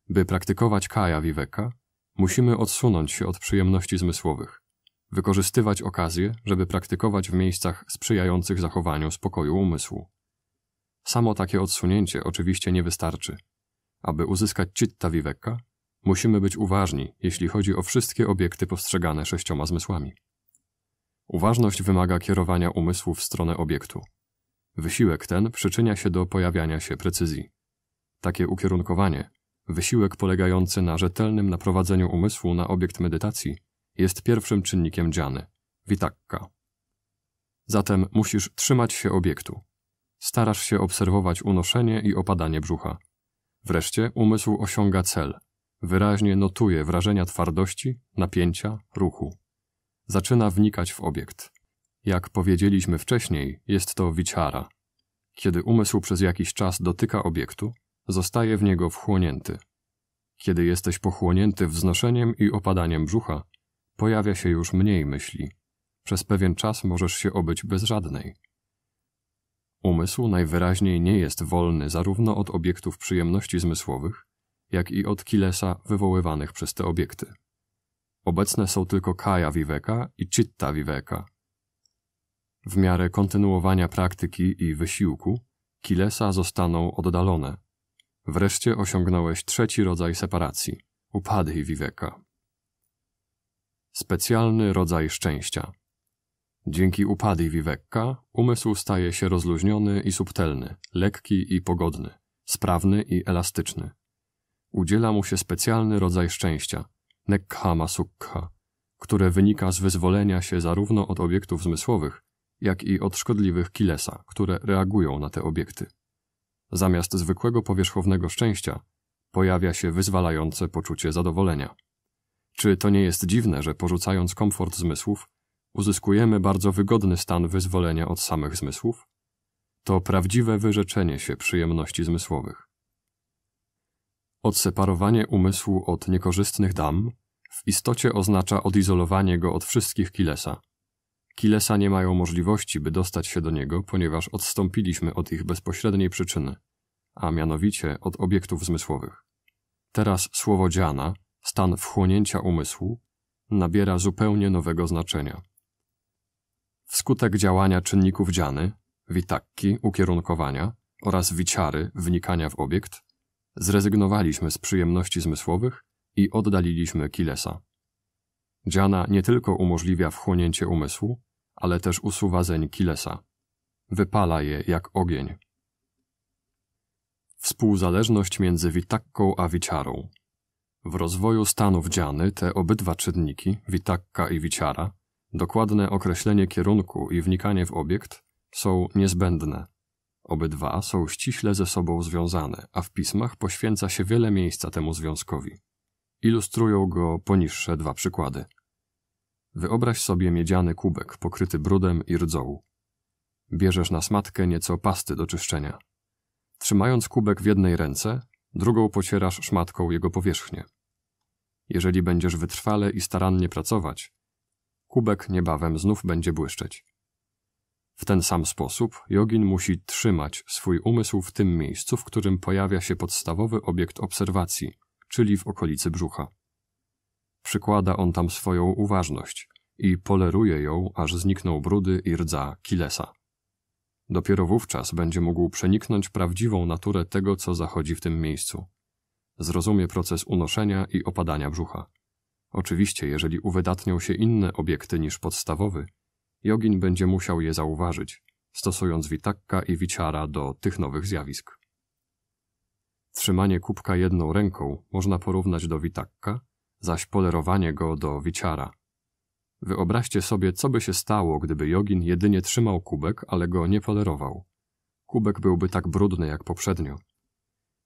By praktykować kaya viveka, musimy odsunąć się od przyjemności zmysłowych wykorzystywać okazje, żeby praktykować w miejscach sprzyjających zachowaniu spokoju umysłu. Samo takie odsunięcie oczywiście nie wystarczy. Aby uzyskać citta vivekka, musimy być uważni, jeśli chodzi o wszystkie obiekty postrzegane sześcioma zmysłami. Uważność wymaga kierowania umysłu w stronę obiektu. Wysiłek ten przyczynia się do pojawiania się precyzji. Takie ukierunkowanie, wysiłek polegający na rzetelnym naprowadzeniu umysłu na obiekt medytacji, jest pierwszym czynnikiem dziany, witakka. Zatem musisz trzymać się obiektu. Starasz się obserwować unoszenie i opadanie brzucha. Wreszcie umysł osiąga cel. Wyraźnie notuje wrażenia twardości, napięcia, ruchu. Zaczyna wnikać w obiekt. Jak powiedzieliśmy wcześniej, jest to wichara. Kiedy umysł przez jakiś czas dotyka obiektu, zostaje w niego wchłonięty. Kiedy jesteś pochłonięty wznoszeniem i opadaniem brzucha, pojawia się już mniej myśli. Przez pewien czas możesz się obyć bez żadnej. Umysł najwyraźniej nie jest wolny zarówno od obiektów przyjemności zmysłowych, jak i od kilesa wywoływanych przez te obiekty. Obecne są tylko kaja viveka i citta viveka. W miarę kontynuowania praktyki i wysiłku, kilesa zostaną oddalone. Wreszcie osiągnąłeś trzeci rodzaj separacji upadaj viveka. Specjalny rodzaj szczęścia. Dzięki upadi Vivekka umysł staje się rozluźniony i subtelny, lekki i pogodny, sprawny i elastyczny. Udziela mu się specjalny rodzaj szczęścia, nekhama sukha, które wynika z wyzwolenia się zarówno od obiektów zmysłowych, jak i od szkodliwych kilesa, które reagują na te obiekty. Zamiast zwykłego powierzchownego szczęścia pojawia się wyzwalające poczucie zadowolenia. Czy to nie jest dziwne, że porzucając komfort zmysłów, uzyskujemy bardzo wygodny stan wyzwolenia od samych zmysłów? To prawdziwe wyrzeczenie się przyjemności zmysłowych. Odseparowanie umysłu od niekorzystnych dam w istocie oznacza odizolowanie go od wszystkich kilesa. Kilesa nie mają możliwości, by dostać się do niego, ponieważ odstąpiliśmy od ich bezpośredniej przyczyny, a mianowicie od obiektów zmysłowych. Teraz słowo dziana stan wchłonięcia umysłu nabiera zupełnie nowego znaczenia. Wskutek działania czynników dziany, witakki, ukierunkowania oraz wiciary, wnikania w obiekt, zrezygnowaliśmy z przyjemności zmysłowych i oddaliliśmy kilesa. Dziana nie tylko umożliwia wchłonięcie umysłu, ale też usuwa zeń kilesa. Wypala je jak ogień. Współzależność między witakką a wiciarą. W rozwoju stanów dziany te obydwa czynniki, witakka i wiciara, dokładne określenie kierunku i wnikanie w obiekt są niezbędne. Obydwa są ściśle ze sobą związane, a w pismach poświęca się wiele miejsca temu związkowi. Ilustrują go poniższe dwa przykłady. Wyobraź sobie miedziany kubek pokryty brudem i rdzą. Bierzesz na smatkę nieco pasty do czyszczenia. Trzymając kubek w jednej ręce, drugą pocierasz szmatką jego powierzchnię. Jeżeli będziesz wytrwale i starannie pracować, kubek niebawem znów będzie błyszczeć. W ten sam sposób jogin musi trzymać swój umysł w tym miejscu, w którym pojawia się podstawowy obiekt obserwacji, czyli w okolicy brzucha. Przykłada on tam swoją uważność i poleruje ją, aż znikną brudy i rdza kilesa. Dopiero wówczas będzie mógł przeniknąć prawdziwą naturę tego, co zachodzi w tym miejscu. Zrozumie proces unoszenia i opadania brzucha. Oczywiście, jeżeli uwydatnią się inne obiekty niż podstawowy, jogin będzie musiał je zauważyć, stosując witakka i wiciara do tych nowych zjawisk. Trzymanie kubka jedną ręką można porównać do witakka, zaś polerowanie go do wiciara – Wyobraźcie sobie, co by się stało, gdyby Jogin jedynie trzymał kubek, ale go nie polerował. Kubek byłby tak brudny jak poprzednio.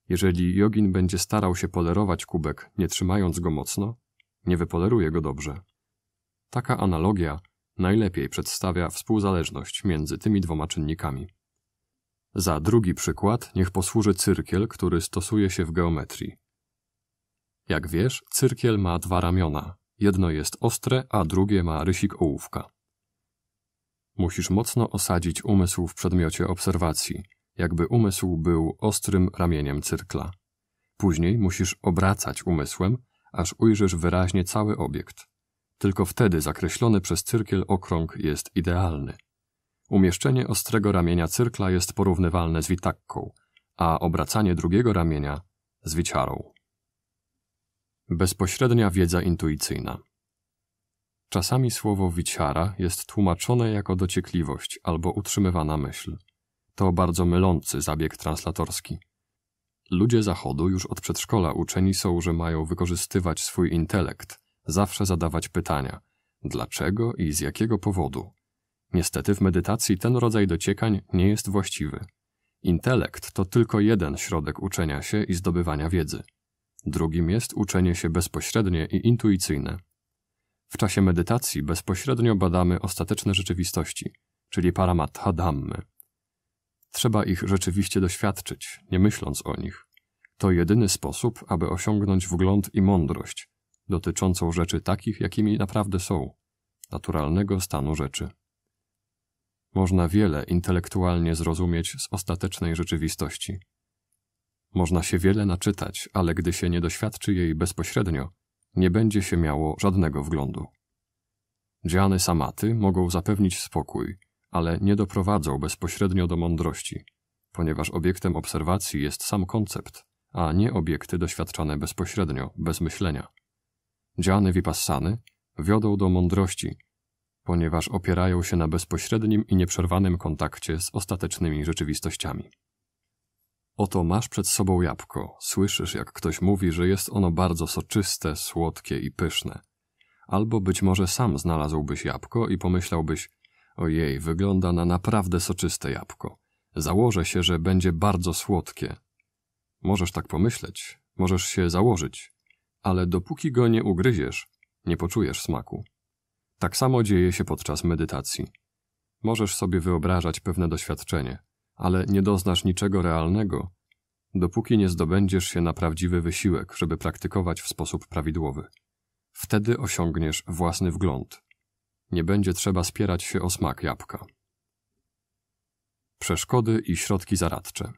Jeżeli Jogin będzie starał się polerować kubek, nie trzymając go mocno, nie wypoleruje go dobrze. Taka analogia najlepiej przedstawia współzależność między tymi dwoma czynnikami. Za drugi przykład niech posłuży cyrkiel, który stosuje się w geometrii. Jak wiesz, cyrkiel ma dwa ramiona, Jedno jest ostre, a drugie ma rysik ołówka. Musisz mocno osadzić umysł w przedmiocie obserwacji, jakby umysł był ostrym ramieniem cyrkla. Później musisz obracać umysłem, aż ujrzysz wyraźnie cały obiekt. Tylko wtedy zakreślony przez cyrkiel okrąg jest idealny. Umieszczenie ostrego ramienia cyrkla jest porównywalne z witakką, a obracanie drugiego ramienia z wiciarą. Bezpośrednia wiedza intuicyjna. Czasami słowo wiciara jest tłumaczone jako dociekliwość albo utrzymywana myśl. To bardzo mylący zabieg translatorski. Ludzie Zachodu już od przedszkola uczeni są, że mają wykorzystywać swój intelekt, zawsze zadawać pytania: dlaczego i z jakiego powodu. Niestety w medytacji ten rodzaj dociekań nie jest właściwy. Intelekt to tylko jeden środek uczenia się i zdobywania wiedzy drugim jest uczenie się bezpośrednie i intuicyjne. W czasie medytacji bezpośrednio badamy ostateczne rzeczywistości, czyli paramatha dhammy. Trzeba ich rzeczywiście doświadczyć, nie myśląc o nich. To jedyny sposób, aby osiągnąć wgląd i mądrość dotyczącą rzeczy takich, jakimi naprawdę są, naturalnego stanu rzeczy. Można wiele intelektualnie zrozumieć z ostatecznej rzeczywistości można się wiele naczytać, ale gdy się nie doświadczy jej bezpośrednio, nie będzie się miało żadnego wglądu. Dziany samaty mogą zapewnić spokój, ale nie doprowadzą bezpośrednio do mądrości, ponieważ obiektem obserwacji jest sam koncept, a nie obiekty doświadczane bezpośrednio, bez myślenia. Dziany vipassany wiodą do mądrości, ponieważ opierają się na bezpośrednim i nieprzerwanym kontakcie z ostatecznymi rzeczywistościami. Oto masz przed sobą jabłko, słyszysz jak ktoś mówi, że jest ono bardzo soczyste, słodkie i pyszne. Albo być może sam znalazłbyś jabłko i pomyślałbyś, ojej, wygląda na naprawdę soczyste jabłko. Założę się, że będzie bardzo słodkie. Możesz tak pomyśleć, możesz się założyć, ale dopóki go nie ugryziesz, nie poczujesz smaku. Tak samo dzieje się podczas medytacji. Możesz sobie wyobrażać pewne doświadczenie ale nie doznasz niczego realnego, dopóki nie zdobędziesz się na prawdziwy wysiłek, żeby praktykować w sposób prawidłowy. Wtedy osiągniesz własny wgląd. Nie będzie trzeba spierać się o smak jabłka. Przeszkody i środki zaradcze.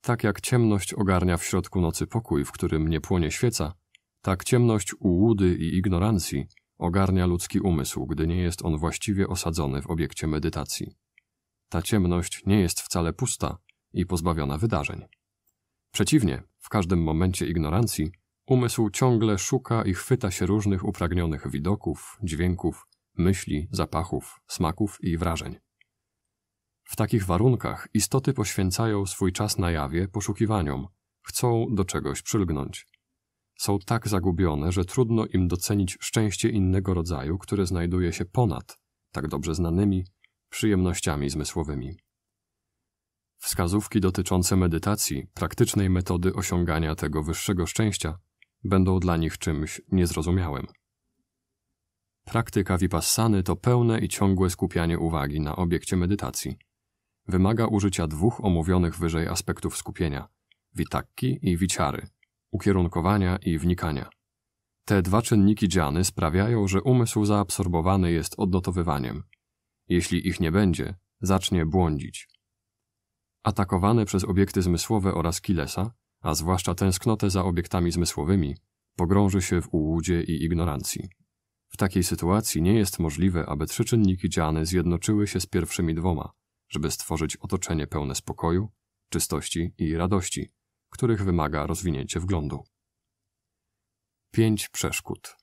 Tak jak ciemność ogarnia w środku nocy pokój, w którym nie płonie świeca, tak ciemność ułudy i ignorancji ogarnia ludzki umysł, gdy nie jest on właściwie osadzony w obiekcie medytacji ta ciemność nie jest wcale pusta i pozbawiona wydarzeń. Przeciwnie, w każdym momencie ignorancji umysł ciągle szuka i chwyta się różnych upragnionych widoków, dźwięków, myśli, zapachów, smaków i wrażeń. W takich warunkach istoty poświęcają swój czas na jawie poszukiwaniom, chcą do czegoś przylgnąć. Są tak zagubione, że trudno im docenić szczęście innego rodzaju, które znajduje się ponad tak dobrze znanymi, przyjemnościami zmysłowymi. Wskazówki dotyczące medytacji, praktycznej metody osiągania tego wyższego szczęścia, będą dla nich czymś niezrozumiałym. Praktyka vipassany to pełne i ciągłe skupianie uwagi na obiekcie medytacji. Wymaga użycia dwóch omówionych wyżej aspektów skupienia witakki i wiciary, ukierunkowania i wnikania. Te dwa czynniki dziany sprawiają, że umysł zaabsorbowany jest odnotowywaniem, jeśli ich nie będzie, zacznie błądzić. Atakowany przez obiekty zmysłowe oraz kilesa, a zwłaszcza tęsknotę za obiektami zmysłowymi, pogrąży się w ułudzie i ignorancji. W takiej sytuacji nie jest możliwe, aby trzy czynniki dziany zjednoczyły się z pierwszymi dwoma, żeby stworzyć otoczenie pełne spokoju, czystości i radości, których wymaga rozwinięcie wglądu. Pięć przeszkód.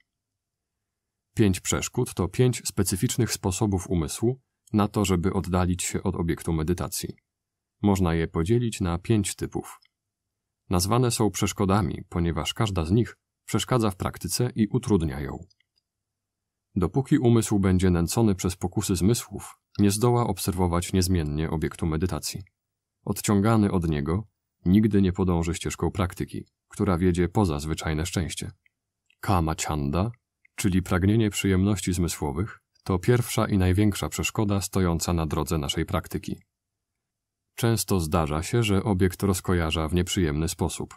Pięć przeszkód to pięć specyficznych sposobów umysłu na to, żeby oddalić się od obiektu medytacji. Można je podzielić na pięć typów. Nazwane są przeszkodami, ponieważ każda z nich przeszkadza w praktyce i utrudnia ją. Dopóki umysł będzie nęcony przez pokusy zmysłów, nie zdoła obserwować niezmiennie obiektu medytacji. Odciągany od niego, nigdy nie podąży ścieżką praktyki, która wiedzie poza zwyczajne szczęście. Kama Chanda czyli pragnienie przyjemności zmysłowych, to pierwsza i największa przeszkoda stojąca na drodze naszej praktyki. Często zdarza się, że obiekt rozkojarza w nieprzyjemny sposób.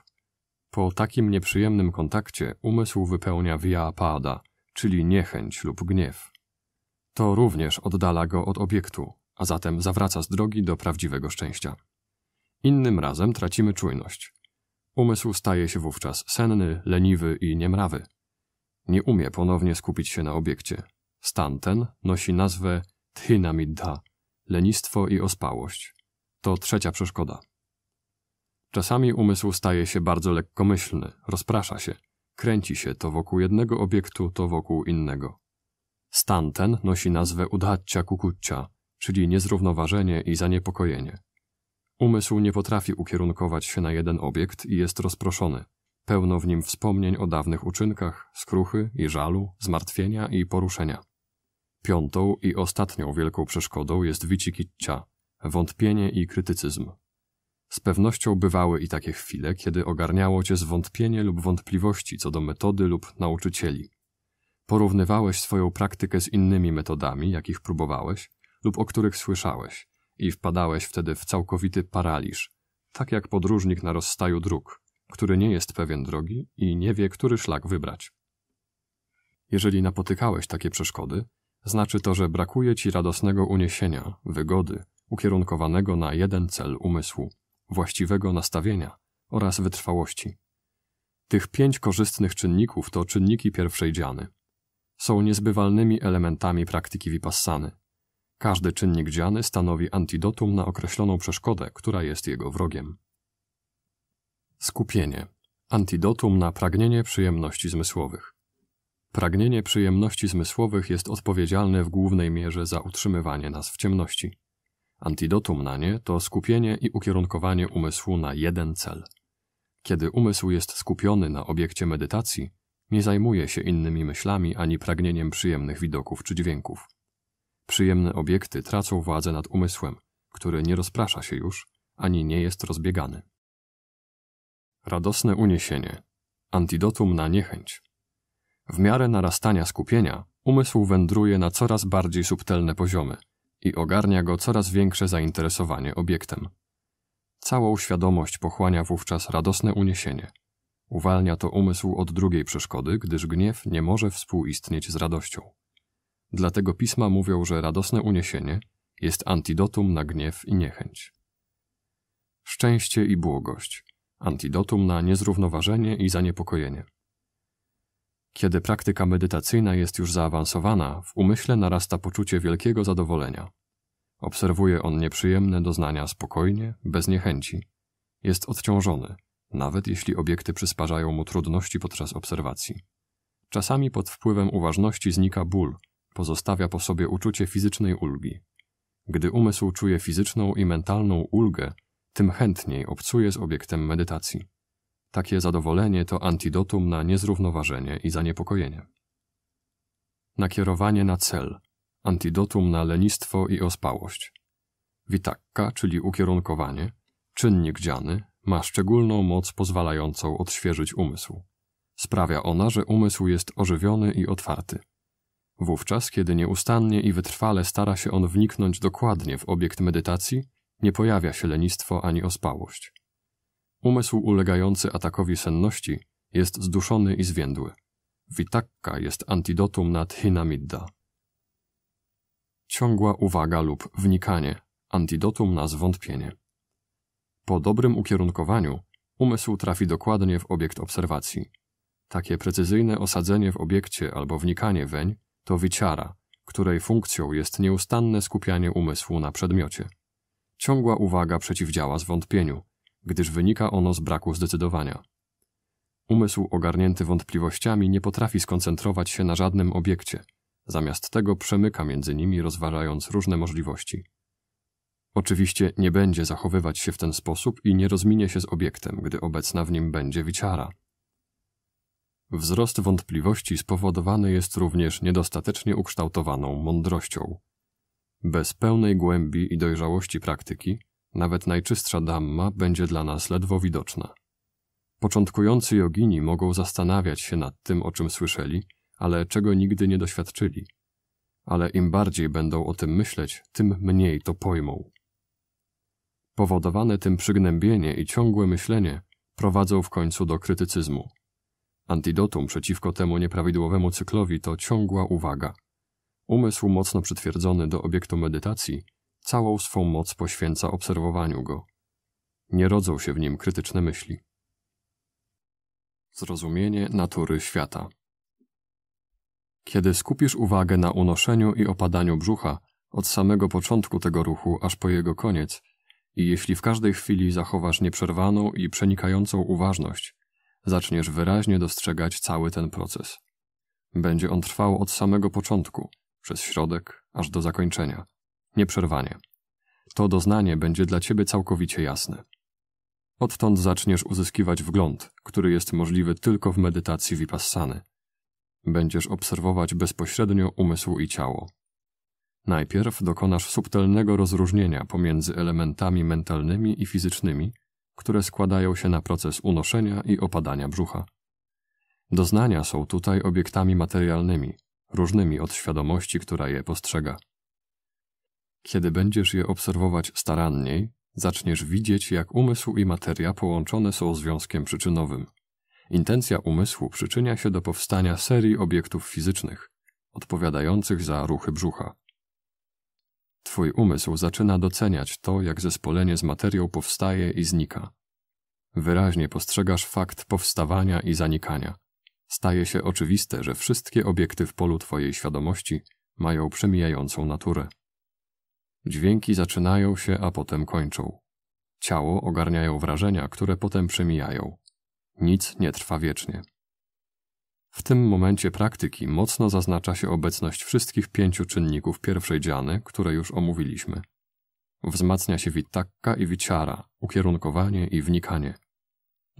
Po takim nieprzyjemnym kontakcie umysł wypełnia via pada, czyli niechęć lub gniew. To również oddala go od obiektu, a zatem zawraca z drogi do prawdziwego szczęścia. Innym razem tracimy czujność. Umysł staje się wówczas senny, leniwy i niemrawy. Nie umie ponownie skupić się na obiekcie. Stan ten nosi nazwę thinamidha, lenistwo i ospałość. To trzecia przeszkoda. Czasami umysł staje się bardzo lekkomyślny, rozprasza się, kręci się to wokół jednego obiektu, to wokół innego. Stan ten nosi nazwę udhaccia kukucia, czyli niezrównoważenie i zaniepokojenie. Umysł nie potrafi ukierunkować się na jeden obiekt i jest rozproszony – pełno w nim wspomnień o dawnych uczynkach, skruchy i żalu, zmartwienia i poruszenia. Piątą i ostatnią wielką przeszkodą jest wicikiccia, wątpienie i krytycyzm. Z pewnością bywały i takie chwile, kiedy ogarniało cię zwątpienie lub wątpliwości co do metody lub nauczycieli. Porównywałeś swoją praktykę z innymi metodami, jakich próbowałeś lub o których słyszałeś i wpadałeś wtedy w całkowity paraliż, tak jak podróżnik na rozstaju dróg, który nie jest pewien drogi i nie wie, który szlak wybrać. Jeżeli napotykałeś takie przeszkody, znaczy to, że brakuje ci radosnego uniesienia, wygody, ukierunkowanego na jeden cel umysłu, właściwego nastawienia oraz wytrwałości. Tych pięć korzystnych czynników to czynniki pierwszej dziany. Są niezbywalnymi elementami praktyki vipassany. Każdy czynnik dziany stanowi antidotum na określoną przeszkodę, która jest jego wrogiem. Skupienie. Antidotum na pragnienie przyjemności zmysłowych. Pragnienie przyjemności zmysłowych jest odpowiedzialne w głównej mierze za utrzymywanie nas w ciemności. Antidotum na nie to skupienie i ukierunkowanie umysłu na jeden cel. Kiedy umysł jest skupiony na obiekcie medytacji, nie zajmuje się innymi myślami ani pragnieniem przyjemnych widoków czy dźwięków. Przyjemne obiekty tracą władzę nad umysłem, który nie rozprasza się już, ani nie jest rozbiegany radosne uniesienie, antidotum na niechęć. W miarę narastania skupienia umysł wędruje na coraz bardziej subtelne poziomy i ogarnia go coraz większe zainteresowanie obiektem. Całą świadomość pochłania wówczas radosne uniesienie. Uwalnia to umysł od drugiej przeszkody, gdyż gniew nie może współistnieć z radością. Dlatego pisma mówią, że radosne uniesienie jest antidotum na gniew i niechęć. Szczęście i błogość antidotum na niezrównoważenie i zaniepokojenie. Kiedy praktyka medytacyjna jest już zaawansowana, w umyśle narasta poczucie wielkiego zadowolenia. Obserwuje on nieprzyjemne doznania spokojnie, bez niechęci. Jest odciążony, nawet jeśli obiekty przysparzają mu trudności podczas obserwacji. Czasami pod wpływem uważności znika ból, pozostawia po sobie uczucie fizycznej ulgi. Gdy umysł czuje fizyczną i mentalną ulgę, tym chętniej obcuje z obiektem medytacji. Takie zadowolenie to antidotum na niezrównoważenie i zaniepokojenie. Nakierowanie na cel, antidotum na lenistwo i ospałość. Witakka, czyli ukierunkowanie, czynnik dziany, ma szczególną moc pozwalającą odświeżyć umysł. Sprawia ona, że umysł jest ożywiony i otwarty. Wówczas, kiedy nieustannie i wytrwale stara się on wniknąć dokładnie w obiekt medytacji, nie pojawia się lenistwo ani ospałość. Umysł ulegający atakowi senności jest zduszony i zwiędły. Witakka jest antidotum na tchinamidda. Ciągła uwaga lub wnikanie, antidotum na zwątpienie. Po dobrym ukierunkowaniu umysł trafi dokładnie w obiekt obserwacji. Takie precyzyjne osadzenie w obiekcie albo wnikanie weń to wiciara, której funkcją jest nieustanne skupianie umysłu na przedmiocie. Ciągła uwaga przeciwdziała zwątpieniu, gdyż wynika ono z braku zdecydowania. Umysł ogarnięty wątpliwościami nie potrafi skoncentrować się na żadnym obiekcie, zamiast tego przemyka między nimi, rozważając różne możliwości. Oczywiście nie będzie zachowywać się w ten sposób i nie rozminie się z obiektem, gdy obecna w nim będzie wiciara. Wzrost wątpliwości spowodowany jest również niedostatecznie ukształtowaną mądrością. Bez pełnej głębi i dojrzałości praktyki, nawet najczystsza damma będzie dla nas ledwo widoczna. Początkujący jogini mogą zastanawiać się nad tym, o czym słyszeli, ale czego nigdy nie doświadczyli. Ale im bardziej będą o tym myśleć, tym mniej to pojmą. Powodowane tym przygnębienie i ciągłe myślenie prowadzą w końcu do krytycyzmu. Antidotum przeciwko temu nieprawidłowemu cyklowi to ciągła uwaga. Umysł mocno przytwierdzony do obiektu medytacji całą swą moc poświęca obserwowaniu go. Nie rodzą się w nim krytyczne myśli. Zrozumienie natury świata. Kiedy skupisz uwagę na unoszeniu i opadaniu brzucha od samego początku tego ruchu aż po jego koniec, i jeśli w każdej chwili zachowasz nieprzerwaną i przenikającą uważność, zaczniesz wyraźnie dostrzegać cały ten proces. Będzie on trwał od samego początku, przez środek, aż do zakończenia, nieprzerwanie. To doznanie będzie dla ciebie całkowicie jasne. Odtąd zaczniesz uzyskiwać wgląd, który jest możliwy tylko w medytacji vipassany. Będziesz obserwować bezpośrednio umysł i ciało. Najpierw dokonasz subtelnego rozróżnienia pomiędzy elementami mentalnymi i fizycznymi, które składają się na proces unoszenia i opadania brzucha. Doznania są tutaj obiektami materialnymi, różnymi od świadomości, która je postrzega. Kiedy będziesz je obserwować staranniej, zaczniesz widzieć, jak umysł i materia połączone są związkiem przyczynowym. Intencja umysłu przyczynia się do powstania serii obiektów fizycznych, odpowiadających za ruchy brzucha. Twój umysł zaczyna doceniać to, jak zespolenie z materią powstaje i znika. Wyraźnie postrzegasz fakt powstawania i zanikania staje się oczywiste, że wszystkie obiekty w polu Twojej świadomości mają przemijającą naturę. Dźwięki zaczynają się, a potem kończą. Ciało ogarniają wrażenia, które potem przemijają. Nic nie trwa wiecznie. W tym momencie praktyki mocno zaznacza się obecność wszystkich pięciu czynników pierwszej dziany, które już omówiliśmy. Wzmacnia się witakka i wiciara, ukierunkowanie i wnikanie.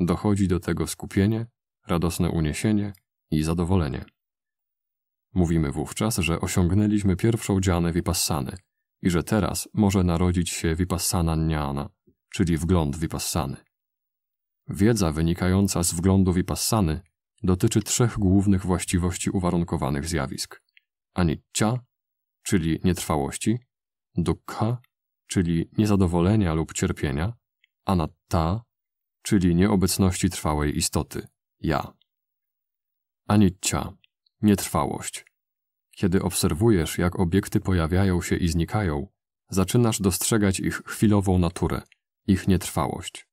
Dochodzi do tego skupienie, radosne uniesienie i zadowolenie. Mówimy wówczas, że osiągnęliśmy pierwszą dzianę Vipassany i że teraz może narodzić się Vipassana Jnana, czyli wgląd Vipassany. Wiedza wynikająca z wglądu Vipassany dotyczy trzech głównych właściwości uwarunkowanych zjawisk. Anicca, czyli nietrwałości, dukkha, czyli niezadowolenia lub cierpienia, anatta, czyli nieobecności trwałej istoty, ja. Aniccia, nietrwałość. Kiedy obserwujesz, jak obiekty pojawiają się i znikają, zaczynasz dostrzegać ich chwilową naturę, ich nietrwałość.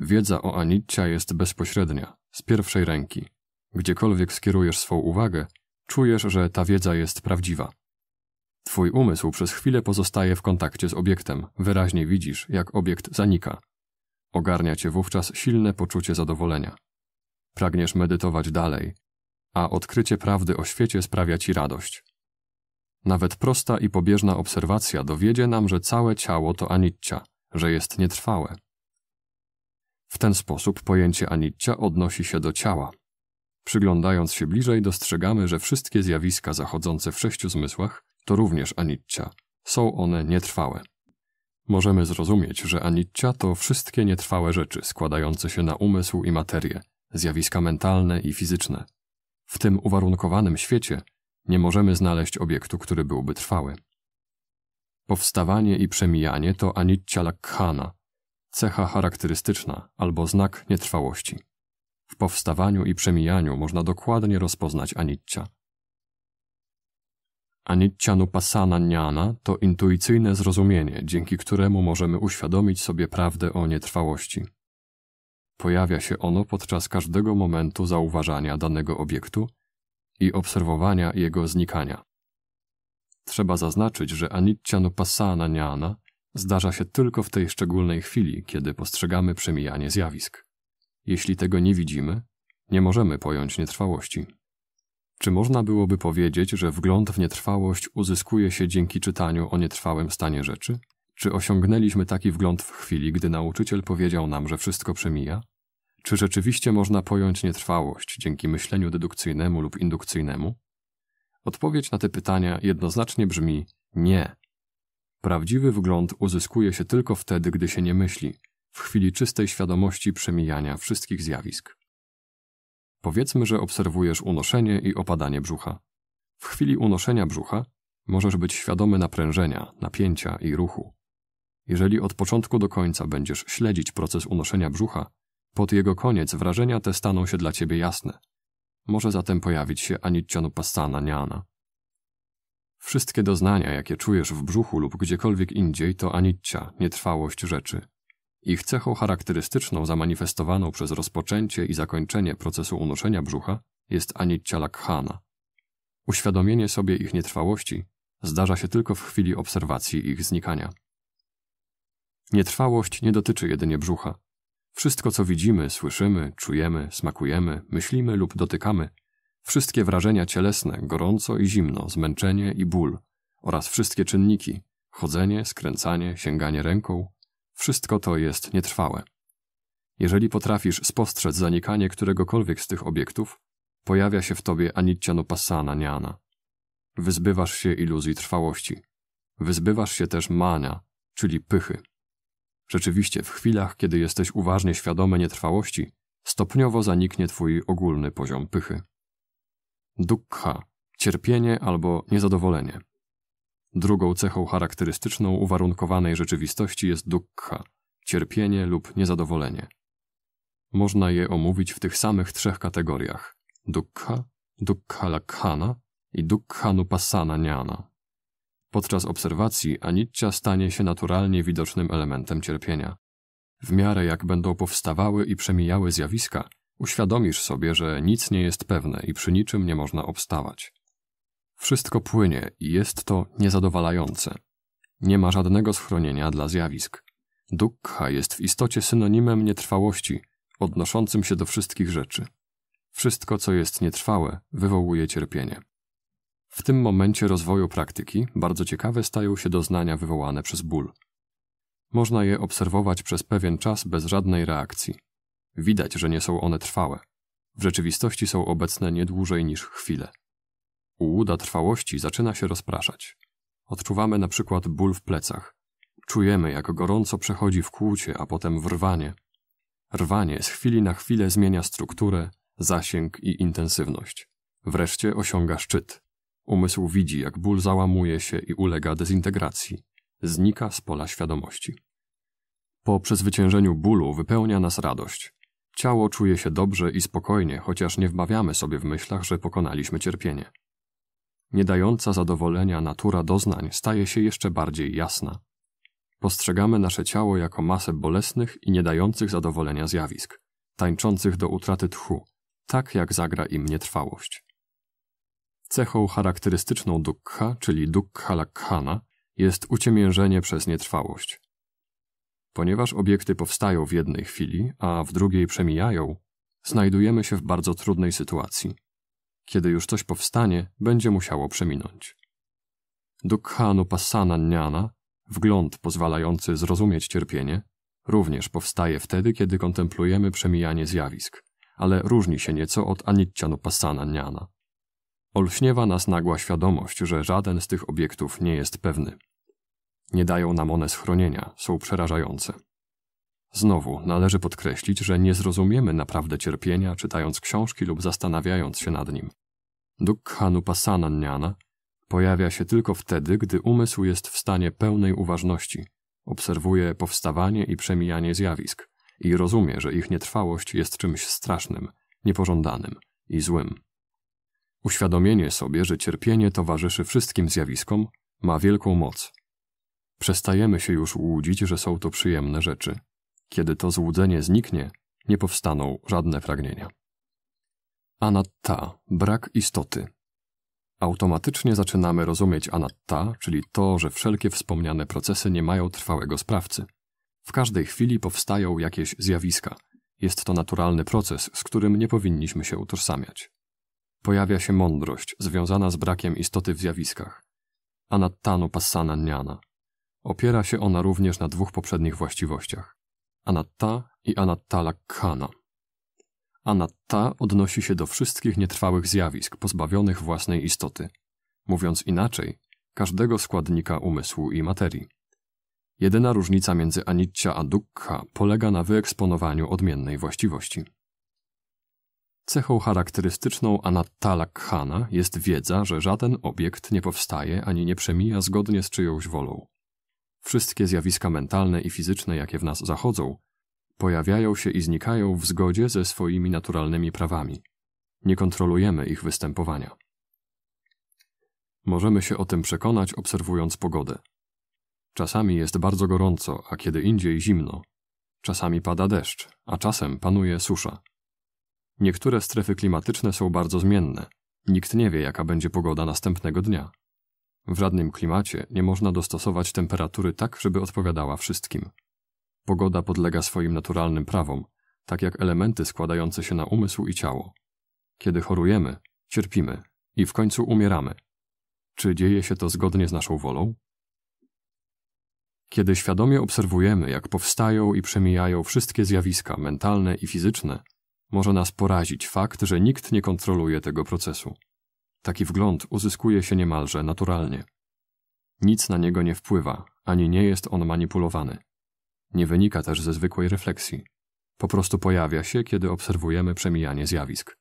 Wiedza o aniccia jest bezpośrednia, z pierwszej ręki. Gdziekolwiek skierujesz swą uwagę, czujesz, że ta wiedza jest prawdziwa. Twój umysł przez chwilę pozostaje w kontakcie z obiektem, wyraźnie widzisz, jak obiekt zanika. Ogarnia cię wówczas silne poczucie zadowolenia pragniesz medytować dalej, a odkrycie prawdy o świecie sprawia ci radość. Nawet prosta i pobieżna obserwacja dowiedzie nam, że całe ciało to aniccia, że jest nietrwałe. W ten sposób pojęcie aniccia odnosi się do ciała. Przyglądając się bliżej, dostrzegamy, że wszystkie zjawiska zachodzące w sześciu zmysłach to również aniccia. Są one nietrwałe. Możemy zrozumieć, że aniccia to wszystkie nietrwałe rzeczy składające się na umysł i materię, zjawiska mentalne i fizyczne. W tym uwarunkowanym świecie nie możemy znaleźć obiektu, który byłby trwały. Powstawanie i przemijanie to anicca lakhana, cecha charakterystyczna albo znak nietrwałości. W powstawaniu i przemijaniu można dokładnie rozpoznać anicca. nupasana jnana to intuicyjne zrozumienie, dzięki któremu możemy uświadomić sobie prawdę o nietrwałości. Pojawia się ono podczas każdego momentu zauważania danego obiektu i obserwowania jego znikania. Trzeba zaznaczyć, że aniccianupassana niana zdarza się tylko w tej szczególnej chwili, kiedy postrzegamy przemijanie zjawisk. Jeśli tego nie widzimy, nie możemy pojąć nietrwałości. Czy można byłoby powiedzieć, że wgląd w nietrwałość uzyskuje się dzięki czytaniu o nietrwałym stanie rzeczy? Czy osiągnęliśmy taki wgląd w chwili, gdy nauczyciel powiedział nam, że wszystko przemija? Czy rzeczywiście można pojąć nietrwałość dzięki myśleniu dedukcyjnemu lub indukcyjnemu? Odpowiedź na te pytania jednoznacznie brzmi nie. Prawdziwy wgląd uzyskuje się tylko wtedy, gdy się nie myśli, w chwili czystej świadomości przemijania wszystkich zjawisk. Powiedzmy, że obserwujesz unoszenie i opadanie brzucha. W chwili unoszenia brzucha możesz być świadomy naprężenia, napięcia i ruchu. Jeżeli od początku do końca będziesz śledzić proces unoszenia brzucha, pod jego koniec wrażenia te staną się dla ciebie jasne. Może zatem pojawić się aniccianupassana niana. Wszystkie doznania, jakie czujesz w brzuchu lub gdziekolwiek indziej, to aniccia, nietrwałość rzeczy. Ich cechą charakterystyczną, zamanifestowaną przez rozpoczęcie i zakończenie procesu unoszenia brzucha, jest aniccia lakhana. Uświadomienie sobie ich nietrwałości zdarza się tylko w chwili obserwacji ich znikania. Nietrwałość nie dotyczy jedynie brzucha. Wszystko, co widzimy, słyszymy, czujemy, smakujemy, myślimy lub dotykamy, wszystkie wrażenia cielesne, gorąco i zimno, zmęczenie i ból, oraz wszystkie czynniki chodzenie, skręcanie, sięganie ręką wszystko to jest nietrwałe. Jeżeli potrafisz spostrzec zanikanie któregokolwiek z tych obiektów, pojawia się w tobie aniccianupassana niana. Wyzbywasz się iluzji trwałości. Wyzbywasz się też mania, czyli pychy. Rzeczywiście, w chwilach, kiedy jesteś uważnie świadomy nietrwałości, stopniowo zaniknie twój ogólny poziom pychy. Dukkha cierpienie albo niezadowolenie. Drugą cechą charakterystyczną uwarunkowanej rzeczywistości jest dukkha cierpienie lub niezadowolenie. Można je omówić w tych samych trzech kategoriach: dukkha, dukkha lakhana i dukkha nupassana jnana. Podczas obserwacji aniccia stanie się naturalnie widocznym elementem cierpienia. W miarę jak będą powstawały i przemijały zjawiska, uświadomisz sobie, że nic nie jest pewne i przy niczym nie można obstawać. Wszystko płynie i jest to niezadowalające. Nie ma żadnego schronienia dla zjawisk. Dukkha jest w istocie synonimem nietrwałości, odnoszącym się do wszystkich rzeczy. Wszystko, co jest nietrwałe, wywołuje cierpienie. W tym momencie rozwoju praktyki bardzo ciekawe stają się doznania wywołane przez ból. Można je obserwować przez pewien czas bez żadnej reakcji. Widać, że nie są one trwałe. W rzeczywistości są obecne nie dłużej niż chwilę. Ułuda trwałości zaczyna się rozpraszać. Odczuwamy na przykład ból w plecach. Czujemy, jak gorąco przechodzi w kłucie, a potem w rwanie. Rwanie z chwili na chwilę zmienia strukturę, zasięg i intensywność. Wreszcie osiąga szczyt. Umysł widzi, jak ból załamuje się i ulega dezintegracji, znika z pola świadomości. Po przezwyciężeniu bólu wypełnia nas radość. Ciało czuje się dobrze i spokojnie, chociaż nie wmawiamy sobie w myślach, że pokonaliśmy cierpienie. Nie dająca zadowolenia natura doznań staje się jeszcze bardziej jasna. Postrzegamy nasze ciało jako masę bolesnych i nie dających zadowolenia zjawisk, tańczących do utraty tchu, tak jak zagra im nietrwałość. Cechą charakterystyczną dukkha, czyli dukkha lakhana, jest uciemiężenie przez nietrwałość. Ponieważ obiekty powstają w jednej chwili, a w drugiej przemijają, znajdujemy się w bardzo trudnej sytuacji. Kiedy już coś powstanie, będzie musiało przeminąć. Dukhanu pasana jnana, wgląd pozwalający zrozumieć cierpienie, również powstaje wtedy, kiedy kontemplujemy przemijanie zjawisk, ale różni się nieco od anicjanupassana jnana. Olśniewa nas nagła świadomość, że żaden z tych obiektów nie jest pewny. Nie dają nam one schronienia, są przerażające. Znowu należy podkreślić, że nie zrozumiemy naprawdę cierpienia, czytając książki lub zastanawiając się nad nim. Dukkha Nupasananyana pojawia się tylko wtedy, gdy umysł jest w stanie pełnej uważności, obserwuje powstawanie i przemijanie zjawisk i rozumie, że ich nietrwałość jest czymś strasznym, niepożądanym i złym. Uświadomienie sobie, że cierpienie towarzyszy wszystkim zjawiskom, ma wielką moc. Przestajemy się już łudzić, że są to przyjemne rzeczy. Kiedy to złudzenie zniknie, nie powstaną żadne pragnienia. Anatta, brak istoty. Automatycznie zaczynamy rozumieć anatta, czyli to, że wszelkie wspomniane procesy nie mają trwałego sprawcy. W każdej chwili powstają jakieś zjawiska. Jest to naturalny proces, z którym nie powinniśmy się utożsamiać pojawia się mądrość związana z brakiem istoty w zjawiskach, anattano passana niana. Opiera się ona również na dwóch poprzednich właściwościach, anatta i lakkhana. Anatta odnosi się do wszystkich nietrwałych zjawisk pozbawionych własnej istoty, mówiąc inaczej, każdego składnika umysłu i materii. Jedyna różnica między anicca a dukkha polega na wyeksponowaniu odmiennej właściwości. Cechą charakterystyczną Anattala Khana jest wiedza, że żaden obiekt nie powstaje ani nie przemija zgodnie z czyjąś wolą. Wszystkie zjawiska mentalne i fizyczne, jakie w nas zachodzą, pojawiają się i znikają w zgodzie ze swoimi naturalnymi prawami. Nie kontrolujemy ich występowania. Możemy się o tym przekonać obserwując pogodę. Czasami jest bardzo gorąco, a kiedy indziej zimno. Czasami pada deszcz, a czasem panuje susza. Niektóre strefy klimatyczne są bardzo zmienne. Nikt nie wie, jaka będzie pogoda następnego dnia. W żadnym klimacie nie można dostosować temperatury tak, żeby odpowiadała wszystkim. Pogoda podlega swoim naturalnym prawom, tak jak elementy składające się na umysł i ciało. Kiedy chorujemy, cierpimy i w końcu umieramy. Czy dzieje się to zgodnie z naszą wolą? Kiedy świadomie obserwujemy, jak powstają i przemijają wszystkie zjawiska mentalne i fizyczne, może nas porazić fakt, że nikt nie kontroluje tego procesu. Taki wgląd uzyskuje się niemalże naturalnie. Nic na niego nie wpływa, ani nie jest on manipulowany. Nie wynika też ze zwykłej refleksji. Po prostu pojawia się, kiedy obserwujemy przemijanie zjawisk.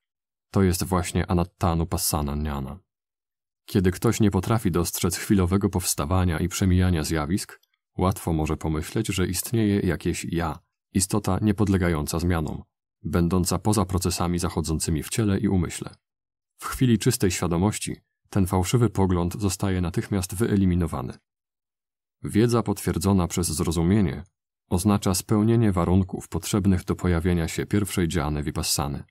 To jest właśnie anattanu passana niana. Kiedy ktoś nie potrafi dostrzec chwilowego powstawania i przemijania zjawisk, łatwo może pomyśleć, że istnieje jakieś ja, istota niepodlegająca zmianom, będąca poza procesami zachodzącymi w ciele i umyśle. W chwili czystej świadomości ten fałszywy pogląd zostaje natychmiast wyeliminowany. Wiedza potwierdzona przez zrozumienie oznacza spełnienie warunków potrzebnych do pojawienia się pierwszej dziany vipassany.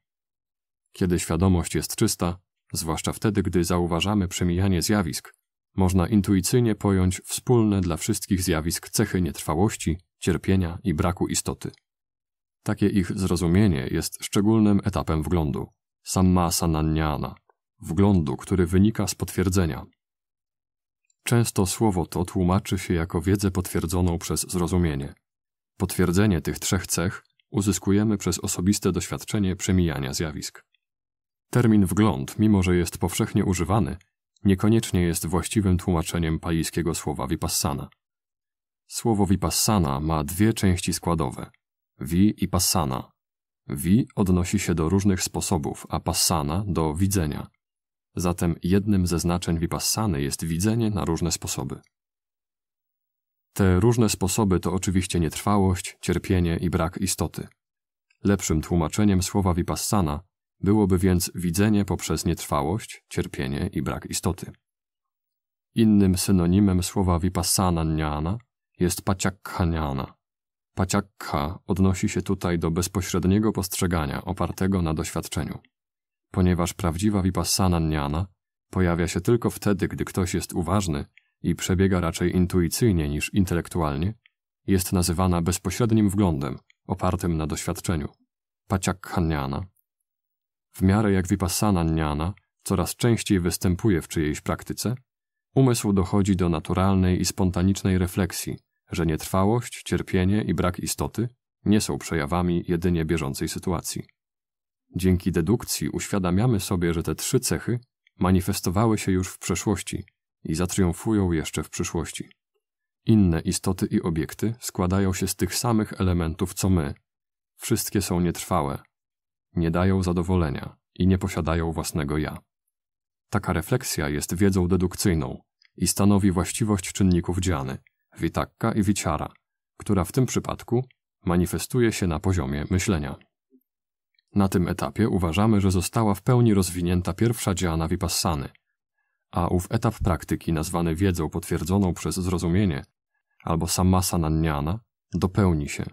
Kiedy świadomość jest czysta, zwłaszcza wtedy, gdy zauważamy przemijanie zjawisk, można intuicyjnie pojąć wspólne dla wszystkich zjawisk cechy nietrwałości, cierpienia i braku istoty. Takie ich zrozumienie jest szczególnym etapem wglądu, samma sananyana, wglądu, który wynika z potwierdzenia. Często słowo to tłumaczy się jako wiedzę potwierdzoną przez zrozumienie. Potwierdzenie tych trzech cech uzyskujemy przez osobiste doświadczenie przemijania zjawisk. Termin wgląd, mimo że jest powszechnie używany, niekoniecznie jest właściwym tłumaczeniem palijskiego słowa vipassana. Słowo vipassana ma dwie części składowe – Vi i Passana. Vi odnosi się do różnych sposobów, a Passana do widzenia. Zatem jednym ze znaczeń Vipassany jest widzenie na różne sposoby. Te różne sposoby to oczywiście nietrwałość, cierpienie i brak istoty. Lepszym tłumaczeniem słowa Vipassana byłoby więc widzenie poprzez nietrwałość, cierpienie i brak istoty. Innym synonimem słowa Vipassana jnana jest paciakkha jnana. Paciakha odnosi się tutaj do bezpośredniego postrzegania opartego na doświadczeniu. Ponieważ prawdziwa vipassana niana pojawia się tylko wtedy, gdy ktoś jest uważny i przebiega raczej intuicyjnie niż intelektualnie, jest nazywana bezpośrednim wglądem opartym na doświadczeniu. Paciakha niana. W miarę jak vipassana niana coraz częściej występuje w czyjejś praktyce, umysł dochodzi do naturalnej i spontanicznej refleksji – że nietrwałość, cierpienie i brak istoty nie są przejawami jedynie bieżącej sytuacji. Dzięki dedukcji uświadamiamy sobie, że te trzy cechy manifestowały się już w przeszłości i zatriumfują jeszcze w przyszłości. Inne istoty i obiekty składają się z tych samych elementów co my. Wszystkie są nietrwałe, nie dają zadowolenia i nie posiadają własnego ja. Taka refleksja jest wiedzą dedukcyjną i stanowi właściwość czynników dziany, witakka i wiciara, która w tym przypadku manifestuje się na poziomie myślenia. Na tym etapie uważamy, że została w pełni rozwinięta pierwsza dziana vipassany, a ów etap praktyki nazwany wiedzą potwierdzoną przez zrozumienie albo samasananyana dopełni się.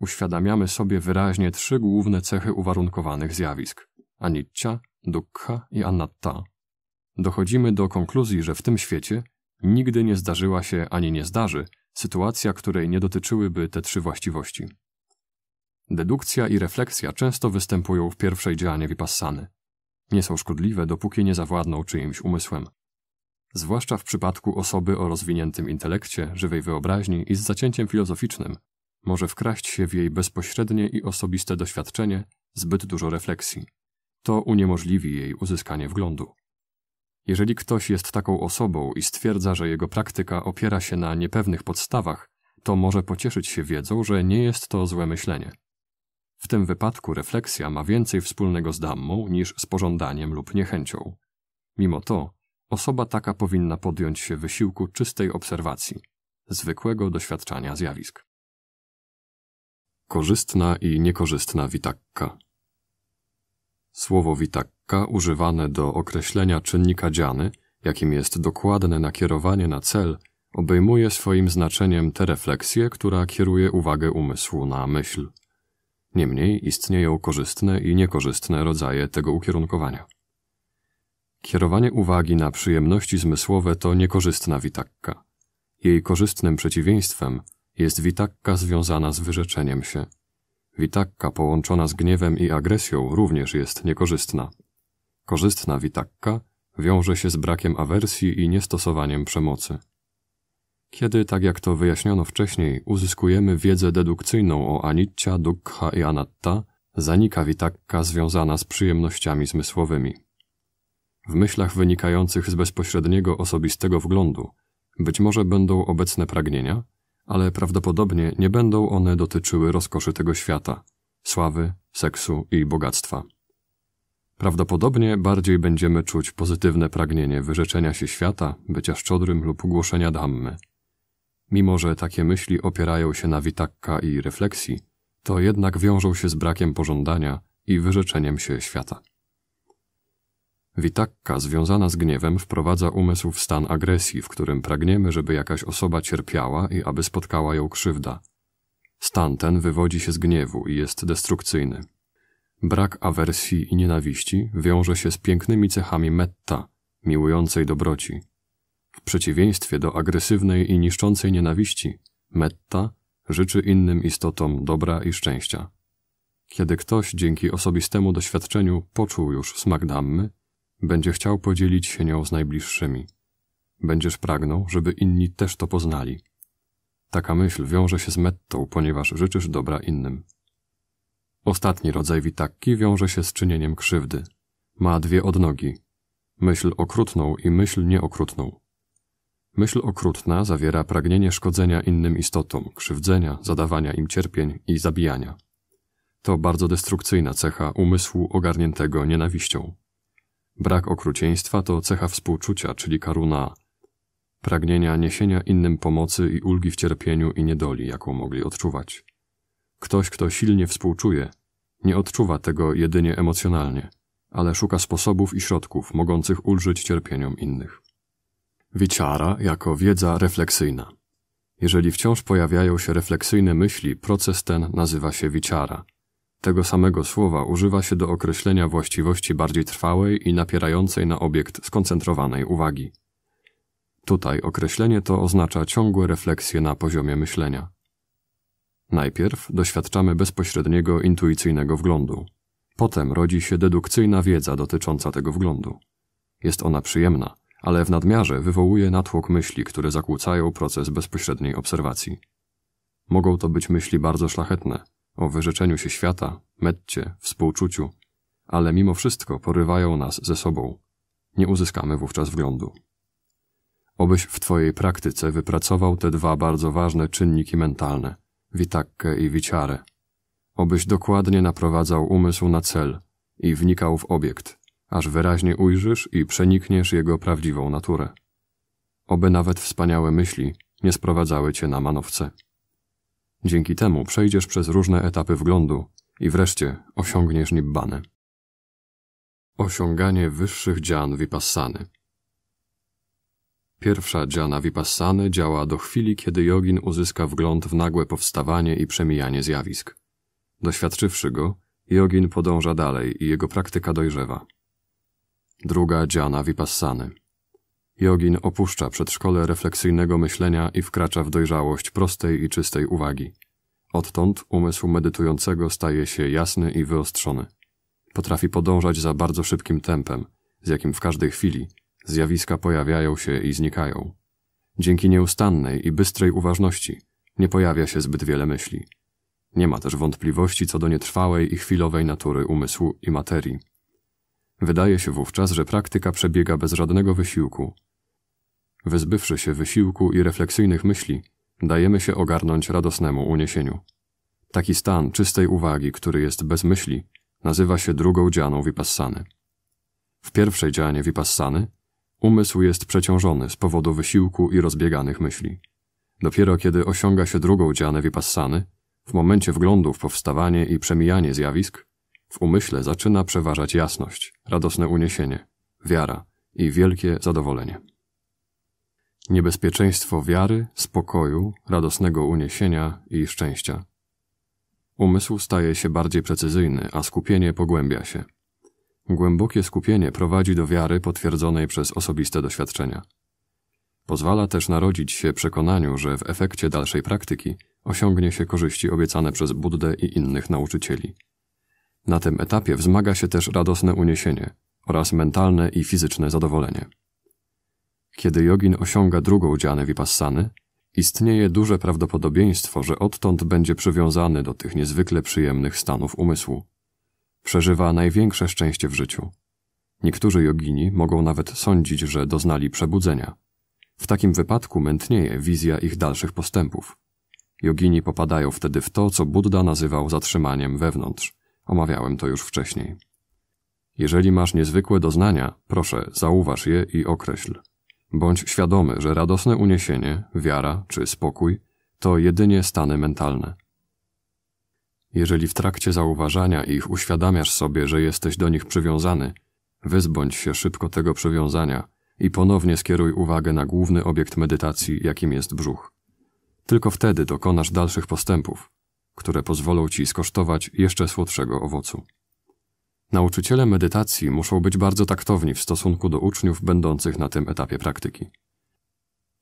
Uświadamiamy sobie wyraźnie trzy główne cechy uwarunkowanych zjawisk – anicca, dukkha i anatta. Dochodzimy do konkluzji, że w tym świecie Nigdy nie zdarzyła się ani nie zdarzy sytuacja, której nie dotyczyłyby te trzy właściwości. Dedukcja i refleksja często występują w pierwszej działanie Vipassany. Nie są szkodliwe, dopóki nie zawładną czyimś umysłem. Zwłaszcza w przypadku osoby o rozwiniętym intelekcie, żywej wyobraźni i z zacięciem filozoficznym, może wkraść się w jej bezpośrednie i osobiste doświadczenie zbyt dużo refleksji. To uniemożliwi jej uzyskanie wglądu. Jeżeli ktoś jest taką osobą i stwierdza, że jego praktyka opiera się na niepewnych podstawach, to może pocieszyć się wiedzą, że nie jest to złe myślenie. W tym wypadku refleksja ma więcej wspólnego z dammą niż z pożądaniem lub niechęcią. Mimo to, osoba taka powinna podjąć się wysiłku czystej obserwacji, zwykłego doświadczania zjawisk. Korzystna i niekorzystna witakka. Słowo witakka używane do określenia czynnika dziany, jakim jest dokładne nakierowanie na cel, obejmuje swoim znaczeniem tę refleksję, która kieruje uwagę umysłu na myśl. Niemniej istnieją korzystne i niekorzystne rodzaje tego ukierunkowania. Kierowanie uwagi na przyjemności zmysłowe to niekorzystna witakka. Jej korzystnym przeciwieństwem jest witakka związana z wyrzeczeniem się – Witakka połączona z gniewem i agresją również jest niekorzystna. Korzystna witakka wiąże się z brakiem awersji i niestosowaniem przemocy. Kiedy, tak jak to wyjaśniono wcześniej, uzyskujemy wiedzę dedukcyjną o aniccia, dukha i anatta, zanika witakka związana z przyjemnościami zmysłowymi. W myślach wynikających z bezpośredniego osobistego wglądu być może będą obecne pragnienia, ale prawdopodobnie nie będą one dotyczyły rozkoszy tego świata, sławy, seksu i bogactwa. Prawdopodobnie bardziej będziemy czuć pozytywne pragnienie wyrzeczenia się świata, bycia szczodrym lub głoszenia Dhammy. Mimo, że takie myśli opierają się na witakka i refleksji, to jednak wiążą się z brakiem pożądania i wyrzeczeniem się świata. Witakka związana z gniewem wprowadza umysł w stan agresji, w którym pragniemy, żeby jakaś osoba cierpiała i aby spotkała ją krzywda. Stan ten wywodzi się z gniewu i jest destrukcyjny. Brak awersji i nienawiści wiąże się z pięknymi cechami metta, miłującej dobroci. W przeciwieństwie do agresywnej i niszczącej nienawiści, metta życzy innym istotom dobra i szczęścia. Kiedy ktoś dzięki osobistemu doświadczeniu poczuł już smak dammy, będzie chciał podzielić się nią z najbliższymi. Będziesz pragnął, żeby inni też to poznali. Taka myśl wiąże się z mettą, ponieważ życzysz dobra innym. Ostatni rodzaj witakki wiąże się z czynieniem krzywdy. Ma dwie odnogi. Myśl okrutną i myśl nieokrutną. Myśl okrutna zawiera pragnienie szkodzenia innym istotom, krzywdzenia, zadawania im cierpień i zabijania. To bardzo destrukcyjna cecha umysłu ogarniętego nienawiścią. Brak okrucieństwa to cecha współczucia, czyli karuna, pragnienia niesienia innym pomocy i ulgi w cierpieniu i niedoli, jaką mogli odczuwać. Ktoś, kto silnie współczuje, nie odczuwa tego jedynie emocjonalnie, ale szuka sposobów i środków mogących ulżyć cierpieniom innych. Wiciara jako wiedza refleksyjna. Jeżeli wciąż pojawiają się refleksyjne myśli, proces ten nazywa się wiciara. Tego samego słowa używa się do określenia właściwości bardziej trwałej i napierającej na obiekt skoncentrowanej uwagi. Tutaj określenie to oznacza ciągłe refleksje na poziomie myślenia. Najpierw doświadczamy bezpośredniego intuicyjnego wglądu. Potem rodzi się dedukcyjna wiedza dotycząca tego wglądu. Jest ona przyjemna, ale w nadmiarze wywołuje natłok myśli, które zakłócają proces bezpośredniej obserwacji. Mogą to być myśli bardzo szlachetne, o wyrzeczeniu się świata, metcie, współczuciu, ale mimo wszystko porywają nas ze sobą. Nie uzyskamy wówczas wglądu. Obyś w Twojej praktyce wypracował te dwa bardzo ważne czynniki mentalne, witakkę i wiciarę. Obyś dokładnie naprowadzał umysł na cel i wnikał w obiekt, aż wyraźnie ujrzysz i przenikniesz jego prawdziwą naturę. Oby nawet wspaniałe myśli nie sprowadzały Cię na manowce. Dzięki temu przejdziesz przez różne etapy wglądu i wreszcie osiągniesz nibbanę. Osiąganie wyższych dzian vipassany. Pierwsza dziana vipassany działa do chwili, kiedy jogin uzyska wgląd w nagłe powstawanie i przemijanie zjawisk. Doświadczywszy go, jogin podąża dalej i jego praktyka dojrzewa. Druga dziana vipassany Jogin opuszcza przedszkole refleksyjnego myślenia i wkracza w dojrzałość prostej i czystej uwagi. Odtąd umysł medytującego staje się jasny i wyostrzony. Potrafi podążać za bardzo szybkim tempem, z jakim w każdej chwili zjawiska pojawiają się i znikają. Dzięki nieustannej i bystrej uważności nie pojawia się zbyt wiele myśli. Nie ma też wątpliwości co do nietrwałej i chwilowej natury umysłu i materii. Wydaje się wówczas, że praktyka przebiega bez żadnego wysiłku, Wyzbywszy się wysiłku i refleksyjnych myśli, dajemy się ogarnąć radosnemu uniesieniu. Taki stan czystej uwagi, który jest bez myśli, nazywa się drugą dzianą Vipassany. W pierwszej dzianie Vipassany umysł jest przeciążony z powodu wysiłku i rozbieganych myśli. Dopiero kiedy osiąga się drugą dzianę Vipassany, w momencie wglądu w powstawanie i przemijanie zjawisk, w umyśle zaczyna przeważać jasność, radosne uniesienie, wiara i wielkie zadowolenie niebezpieczeństwo wiary, spokoju, radosnego uniesienia i szczęścia. Umysł staje się bardziej precyzyjny, a skupienie pogłębia się. Głębokie skupienie prowadzi do wiary potwierdzonej przez osobiste doświadczenia. Pozwala też narodzić się przekonaniu, że w efekcie dalszej praktyki osiągnie się korzyści obiecane przez Buddę i innych nauczycieli. Na tym etapie wzmaga się też radosne uniesienie oraz mentalne i fizyczne zadowolenie. Kiedy jogin osiąga drugą dzianę vipassany, istnieje duże prawdopodobieństwo, że odtąd będzie przywiązany do tych niezwykle przyjemnych stanów umysłu. Przeżywa największe szczęście w życiu. Niektórzy jogini mogą nawet sądzić, że doznali przebudzenia. W takim wypadku mętnieje wizja ich dalszych postępów. Jogini popadają wtedy w to, co Buddha nazywał zatrzymaniem wewnątrz. Omawiałem to już wcześniej. Jeżeli masz niezwykłe doznania, proszę, zauważ je i określ. Bądź świadomy, że radosne uniesienie, wiara czy spokój to jedynie stany mentalne. Jeżeli w trakcie zauważania ich uświadamiasz sobie, że jesteś do nich przywiązany, wyzbądź się szybko tego przywiązania i ponownie skieruj uwagę na główny obiekt medytacji, jakim jest brzuch. Tylko wtedy dokonasz dalszych postępów, które pozwolą ci skosztować jeszcze słodszego owocu. Nauczyciele medytacji muszą być bardzo taktowni w stosunku do uczniów będących na tym etapie praktyki.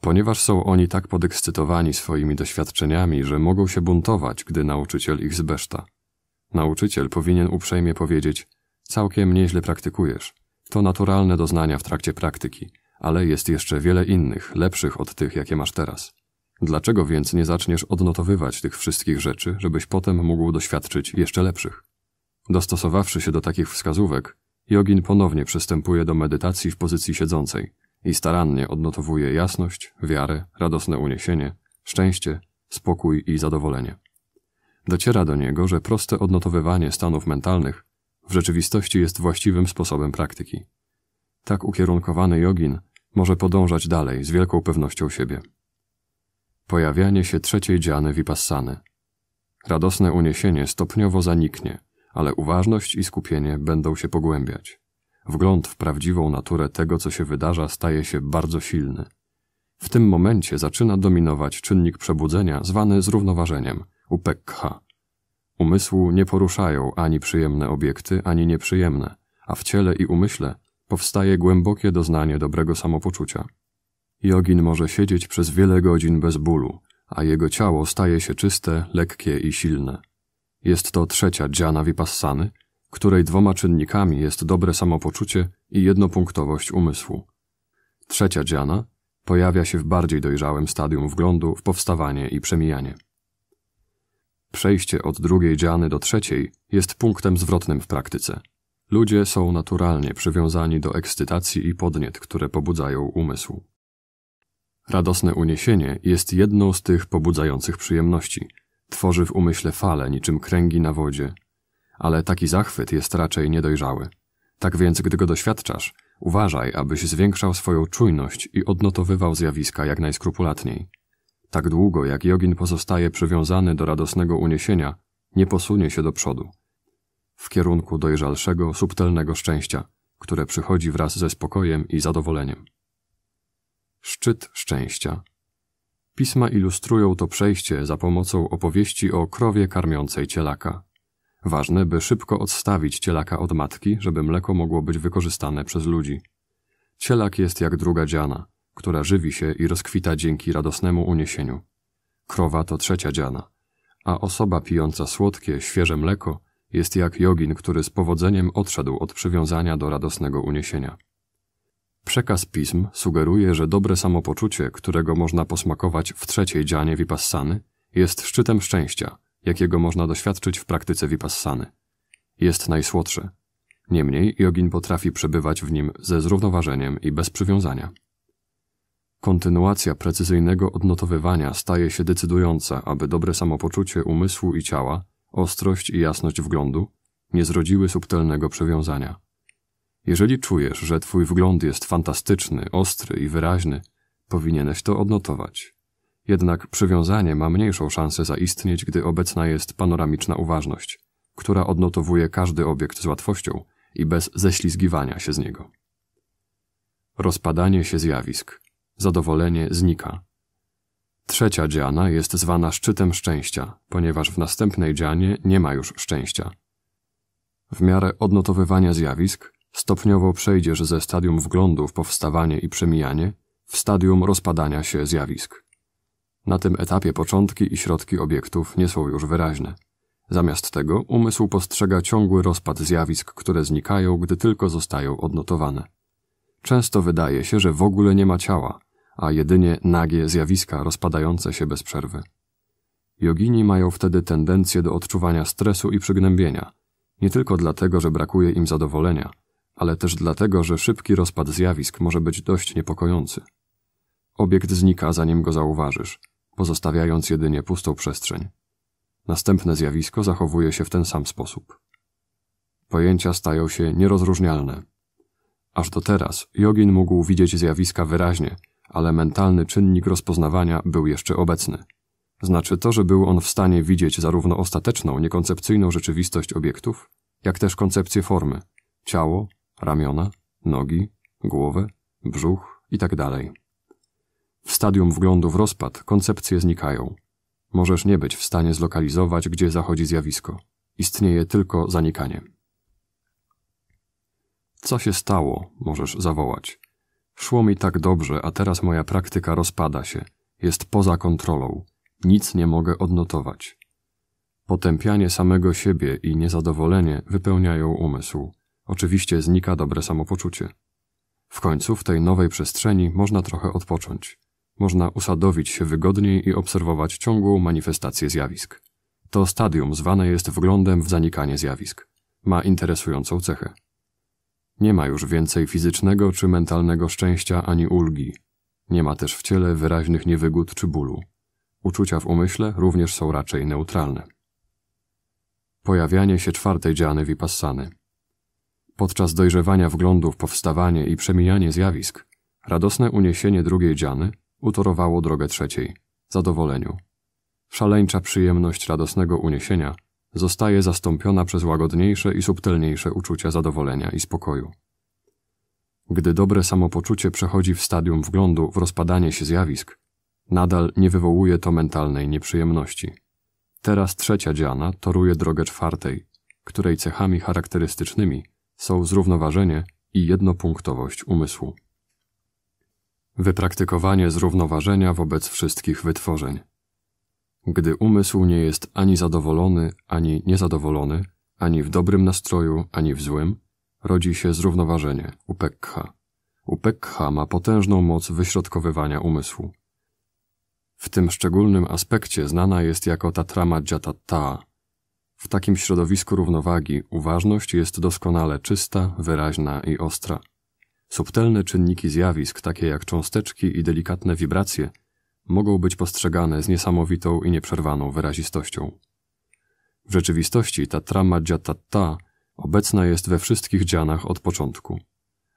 Ponieważ są oni tak podekscytowani swoimi doświadczeniami, że mogą się buntować, gdy nauczyciel ich zbeszta. Nauczyciel powinien uprzejmie powiedzieć: Całkiem nieźle praktykujesz. To naturalne doznania w trakcie praktyki, ale jest jeszcze wiele innych, lepszych od tych, jakie masz teraz. Dlaczego więc nie zaczniesz odnotowywać tych wszystkich rzeczy, żebyś potem mógł doświadczyć jeszcze lepszych? Dostosowawszy się do takich wskazówek, jogin ponownie przystępuje do medytacji w pozycji siedzącej i starannie odnotowuje jasność, wiarę, radosne uniesienie, szczęście, spokój i zadowolenie. Dociera do niego, że proste odnotowywanie stanów mentalnych w rzeczywistości jest właściwym sposobem praktyki. Tak ukierunkowany jogin może podążać dalej z wielką pewnością siebie. Pojawianie się trzeciej dziany vipassany. Radosne uniesienie stopniowo zaniknie, ale uważność i skupienie będą się pogłębiać. Wgląd w prawdziwą naturę tego, co się wydarza, staje się bardzo silny. W tym momencie zaczyna dominować czynnik przebudzenia zwany zrównoważeniem, upekha. Umysłu nie poruszają ani przyjemne obiekty, ani nieprzyjemne, a w ciele i umyśle powstaje głębokie doznanie dobrego samopoczucia. Jogin może siedzieć przez wiele godzin bez bólu, a jego ciało staje się czyste, lekkie i silne. Jest to trzecia dziana Vipassany, której dwoma czynnikami jest dobre samopoczucie i jednopunktowość umysłu. Trzecia dziana pojawia się w bardziej dojrzałym stadium wglądu w powstawanie i przemijanie. Przejście od drugiej dziany do trzeciej jest punktem zwrotnym w praktyce. Ludzie są naturalnie przywiązani do ekscytacji i podniet, które pobudzają umysł. Radosne uniesienie jest jedną z tych pobudzających przyjemności – Tworzy w umyśle fale, niczym kręgi na wodzie. Ale taki zachwyt jest raczej niedojrzały. Tak więc, gdy go doświadczasz, uważaj, abyś zwiększał swoją czujność i odnotowywał zjawiska jak najskrupulatniej. Tak długo, jak jogin pozostaje przywiązany do radosnego uniesienia, nie posunie się do przodu. W kierunku dojrzalszego, subtelnego szczęścia, które przychodzi wraz ze spokojem i zadowoleniem. Szczyt szczęścia Pisma ilustrują to przejście za pomocą opowieści o krowie karmiącej cielaka. Ważne, by szybko odstawić cielaka od matki, żeby mleko mogło być wykorzystane przez ludzi. Cielak jest jak druga dziana, która żywi się i rozkwita dzięki radosnemu uniesieniu. Krowa to trzecia dziana, a osoba pijąca słodkie, świeże mleko jest jak jogin, który z powodzeniem odszedł od przywiązania do radosnego uniesienia. Przekaz pism sugeruje, że dobre samopoczucie, którego można posmakować w trzeciej dzianie Vipassany, jest szczytem szczęścia, jakiego można doświadczyć w praktyce Vipassany. Jest najsłodsze. Niemniej jogin potrafi przebywać w nim ze zrównoważeniem i bez przywiązania. Kontynuacja precyzyjnego odnotowywania staje się decydująca, aby dobre samopoczucie umysłu i ciała, ostrość i jasność wglądu nie zrodziły subtelnego przywiązania. Jeżeli czujesz, że twój wgląd jest fantastyczny, ostry i wyraźny, powinieneś to odnotować. Jednak przywiązanie ma mniejszą szansę zaistnieć, gdy obecna jest panoramiczna uważność, która odnotowuje każdy obiekt z łatwością i bez ześlizgiwania się z niego. Rozpadanie się zjawisk. Zadowolenie znika. Trzecia dziana jest zwana szczytem szczęścia, ponieważ w następnej dzianie nie ma już szczęścia. W miarę odnotowywania zjawisk Stopniowo przejdziesz ze stadium wglądu w powstawanie i przemijanie w stadium rozpadania się zjawisk. Na tym etapie początki i środki obiektów nie są już wyraźne. Zamiast tego umysł postrzega ciągły rozpad zjawisk, które znikają, gdy tylko zostają odnotowane. Często wydaje się, że w ogóle nie ma ciała, a jedynie nagie zjawiska rozpadające się bez przerwy. Jogini mają wtedy tendencję do odczuwania stresu i przygnębienia, nie tylko dlatego, że brakuje im zadowolenia – ale też dlatego, że szybki rozpad zjawisk może być dość niepokojący. Obiekt znika, zanim go zauważysz, pozostawiając jedynie pustą przestrzeń. Następne zjawisko zachowuje się w ten sam sposób. Pojęcia stają się nierozróżnialne. Aż do teraz Jogin mógł widzieć zjawiska wyraźnie, ale mentalny czynnik rozpoznawania był jeszcze obecny. Znaczy to, że był on w stanie widzieć zarówno ostateczną, niekoncepcyjną rzeczywistość obiektów, jak też koncepcję formy, ciało, ramiona, nogi, głowę, brzuch itd. Tak w stadium wglądu w rozpad koncepcje znikają. Możesz nie być w stanie zlokalizować, gdzie zachodzi zjawisko. Istnieje tylko zanikanie. Co się stało, możesz zawołać. Szło mi tak dobrze, a teraz moja praktyka rozpada się, jest poza kontrolą, nic nie mogę odnotować. Potępianie samego siebie i niezadowolenie wypełniają umysł oczywiście znika dobre samopoczucie. W końcu w tej nowej przestrzeni można trochę odpocząć. Można usadowić się wygodniej i obserwować ciągłą manifestację zjawisk. To stadium zwane jest wglądem w zanikanie zjawisk. Ma interesującą cechę. Nie ma już więcej fizycznego czy mentalnego szczęścia ani ulgi. Nie ma też w ciele wyraźnych niewygód czy bólu. Uczucia w umyśle również są raczej neutralne. Pojawianie się czwartej dziany Vipassany – Podczas dojrzewania wglądu w powstawanie i przemijanie zjawisk, radosne uniesienie drugiej dziany utorowało drogę trzeciej, zadowoleniu. Szaleńcza przyjemność radosnego uniesienia zostaje zastąpiona przez łagodniejsze i subtelniejsze uczucia zadowolenia i spokoju. Gdy dobre samopoczucie przechodzi w stadium wglądu w rozpadanie się zjawisk, nadal nie wywołuje to mentalnej nieprzyjemności. Teraz trzecia dziana toruje drogę czwartej, której cechami charakterystycznymi są zrównoważenie i jednopunktowość umysłu. Wypraktykowanie zrównoważenia wobec wszystkich wytworzeń. Gdy umysł nie jest ani zadowolony, ani niezadowolony, ani w dobrym nastroju, ani w złym, rodzi się zrównoważenie, upekha. Upekha ma potężną moc wyśrodkowywania umysłu. W tym szczególnym aspekcie znana jest jako tatrama jatatta, w takim środowisku równowagi uważność jest doskonale czysta, wyraźna i ostra. Subtelne czynniki zjawisk, takie jak cząsteczki i delikatne wibracje, mogą być postrzegane z niesamowitą i nieprzerwaną wyrazistością. W rzeczywistości ta trama dziatatta obecna jest we wszystkich dzianach od początku,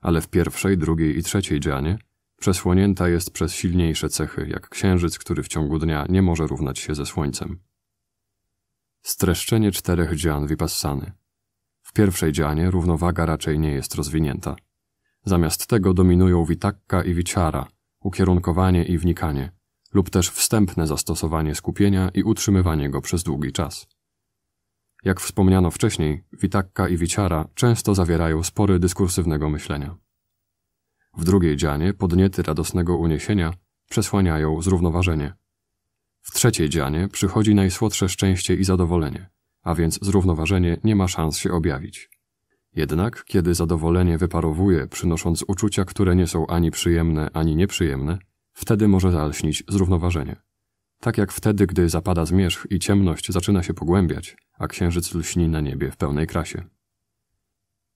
ale w pierwszej, drugiej i trzeciej dzianie przesłonięta jest przez silniejsze cechy, jak księżyc, który w ciągu dnia nie może równać się ze słońcem. Streszczenie czterech dzian Vipassany. W pierwszej dzianie równowaga raczej nie jest rozwinięta. Zamiast tego dominują witakka i wiciara, ukierunkowanie i wnikanie, lub też wstępne zastosowanie skupienia i utrzymywanie go przez długi czas. Jak wspomniano wcześniej, witakka i wiciara często zawierają spory dyskursywnego myślenia. W drugiej dzianie podniety radosnego uniesienia przesłaniają zrównoważenie – w trzeciej dzianie przychodzi najsłodsze szczęście i zadowolenie, a więc zrównoważenie nie ma szans się objawić. Jednak, kiedy zadowolenie wyparowuje, przynosząc uczucia, które nie są ani przyjemne, ani nieprzyjemne, wtedy może zalśnić zrównoważenie. Tak jak wtedy, gdy zapada zmierzch i ciemność zaczyna się pogłębiać, a księżyc lśni na niebie w pełnej krasie.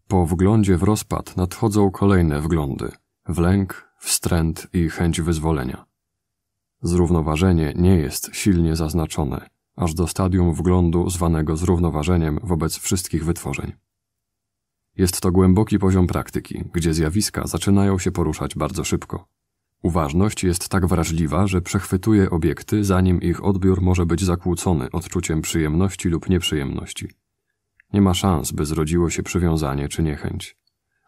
Po wglądzie w rozpad nadchodzą kolejne wglądy – w lęk, wstręt i chęć wyzwolenia – Zrównoważenie nie jest silnie zaznaczone, aż do stadium wglądu zwanego zrównoważeniem wobec wszystkich wytworzeń. Jest to głęboki poziom praktyki, gdzie zjawiska zaczynają się poruszać bardzo szybko. Uważność jest tak wrażliwa, że przechwytuje obiekty, zanim ich odbiór może być zakłócony odczuciem przyjemności lub nieprzyjemności. Nie ma szans, by zrodziło się przywiązanie czy niechęć.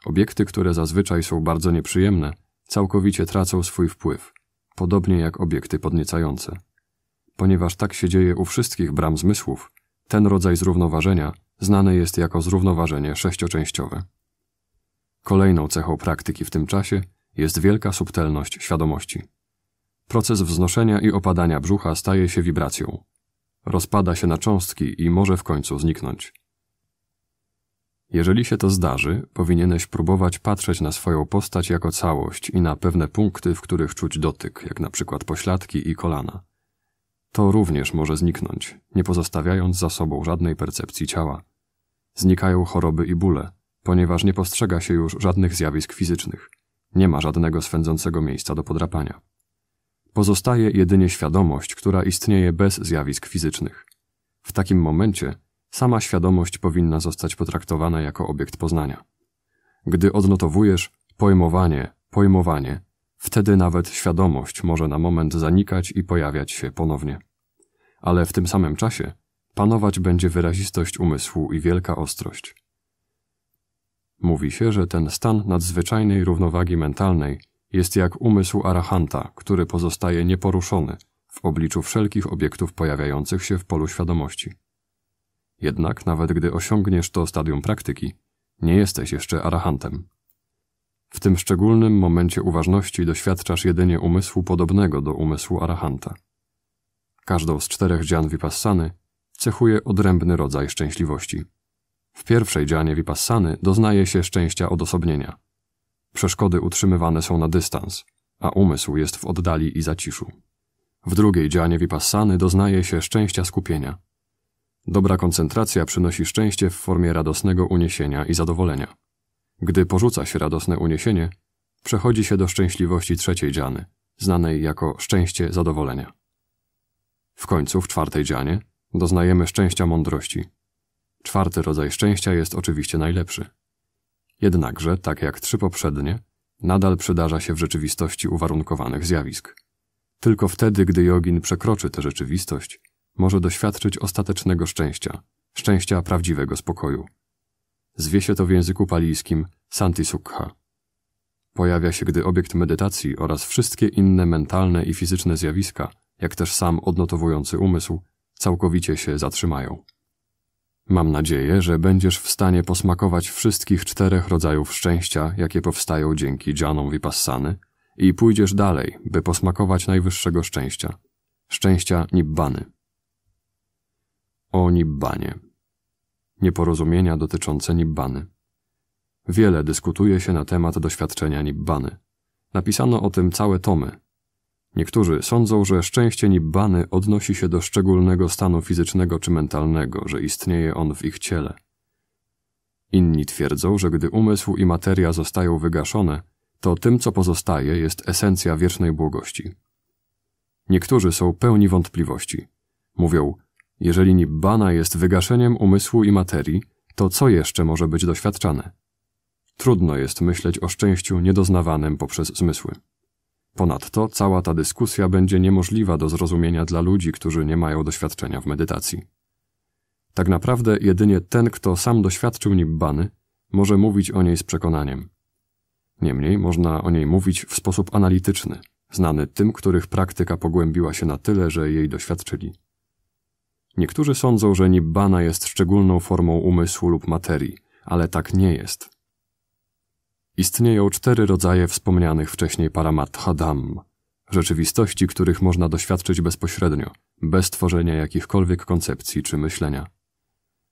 Obiekty, które zazwyczaj są bardzo nieprzyjemne, całkowicie tracą swój wpływ, podobnie jak obiekty podniecające. Ponieważ tak się dzieje u wszystkich bram zmysłów, ten rodzaj zrównoważenia znany jest jako zrównoważenie sześcioczęściowe. Kolejną cechą praktyki w tym czasie jest wielka subtelność świadomości. Proces wznoszenia i opadania brzucha staje się wibracją. Rozpada się na cząstki i może w końcu zniknąć. Jeżeli się to zdarzy, powinieneś próbować patrzeć na swoją postać jako całość i na pewne punkty, w których czuć dotyk, jak na przykład pośladki i kolana. To również może zniknąć, nie pozostawiając za sobą żadnej percepcji ciała. Znikają choroby i bóle, ponieważ nie postrzega się już żadnych zjawisk fizycznych. Nie ma żadnego swędzącego miejsca do podrapania. Pozostaje jedynie świadomość, która istnieje bez zjawisk fizycznych. W takim momencie Sama świadomość powinna zostać potraktowana jako obiekt poznania. Gdy odnotowujesz pojmowanie, pojmowanie, wtedy nawet świadomość może na moment zanikać i pojawiać się ponownie. Ale w tym samym czasie panować będzie wyrazistość umysłu i wielka ostrość. Mówi się, że ten stan nadzwyczajnej równowagi mentalnej jest jak umysł arahanta, który pozostaje nieporuszony w obliczu wszelkich obiektów pojawiających się w polu świadomości. Jednak nawet gdy osiągniesz to stadium praktyki, nie jesteś jeszcze arahantem. W tym szczególnym momencie uważności doświadczasz jedynie umysłu podobnego do umysłu arahanta. Każdą z czterech dzian vipassany cechuje odrębny rodzaj szczęśliwości. W pierwszej dzianie vipassany doznaje się szczęścia odosobnienia. Przeszkody utrzymywane są na dystans, a umysł jest w oddali i zaciszu. W drugiej dzianie vipassany doznaje się szczęścia skupienia – Dobra koncentracja przynosi szczęście w formie radosnego uniesienia i zadowolenia. Gdy porzuca się radosne uniesienie, przechodzi się do szczęśliwości trzeciej dziany, znanej jako szczęście zadowolenia. W końcu, w czwartej dzianie, doznajemy szczęścia mądrości. Czwarty rodzaj szczęścia jest oczywiście najlepszy. Jednakże, tak jak trzy poprzednie, nadal przydarza się w rzeczywistości uwarunkowanych zjawisk. Tylko wtedy, gdy jogin przekroczy tę rzeczywistość, może doświadczyć ostatecznego szczęścia, szczęścia prawdziwego spokoju. Zwie się to w języku palijskim santi sukha. Pojawia się, gdy obiekt medytacji oraz wszystkie inne mentalne i fizyczne zjawiska, jak też sam odnotowujący umysł, całkowicie się zatrzymają. Mam nadzieję, że będziesz w stanie posmakować wszystkich czterech rodzajów szczęścia, jakie powstają dzięki dżanom Vipassany i pójdziesz dalej, by posmakować najwyższego szczęścia. Szczęścia Nibbany o Nibbanie. Nieporozumienia dotyczące Nibbany. Wiele dyskutuje się na temat doświadczenia Nibbany. Napisano o tym całe tomy. Niektórzy sądzą, że szczęście Nibbany odnosi się do szczególnego stanu fizycznego czy mentalnego, że istnieje on w ich ciele. Inni twierdzą, że gdy umysł i materia zostają wygaszone, to tym, co pozostaje, jest esencja wiecznej błogości. Niektórzy są pełni wątpliwości. Mówią, jeżeli nibbana jest wygaszeniem umysłu i materii, to co jeszcze może być doświadczane? Trudno jest myśleć o szczęściu niedoznawanym poprzez zmysły. Ponadto cała ta dyskusja będzie niemożliwa do zrozumienia dla ludzi, którzy nie mają doświadczenia w medytacji. Tak naprawdę jedynie ten, kto sam doświadczył nibbany, może mówić o niej z przekonaniem. Niemniej można o niej mówić w sposób analityczny, znany tym, których praktyka pogłębiła się na tyle, że jej doświadczyli. Niektórzy sądzą, że Nibbana jest szczególną formą umysłu lub materii, ale tak nie jest. Istnieją cztery rodzaje wspomnianych wcześniej paramatthadam, rzeczywistości, których można doświadczyć bezpośrednio, bez tworzenia jakichkolwiek koncepcji czy myślenia.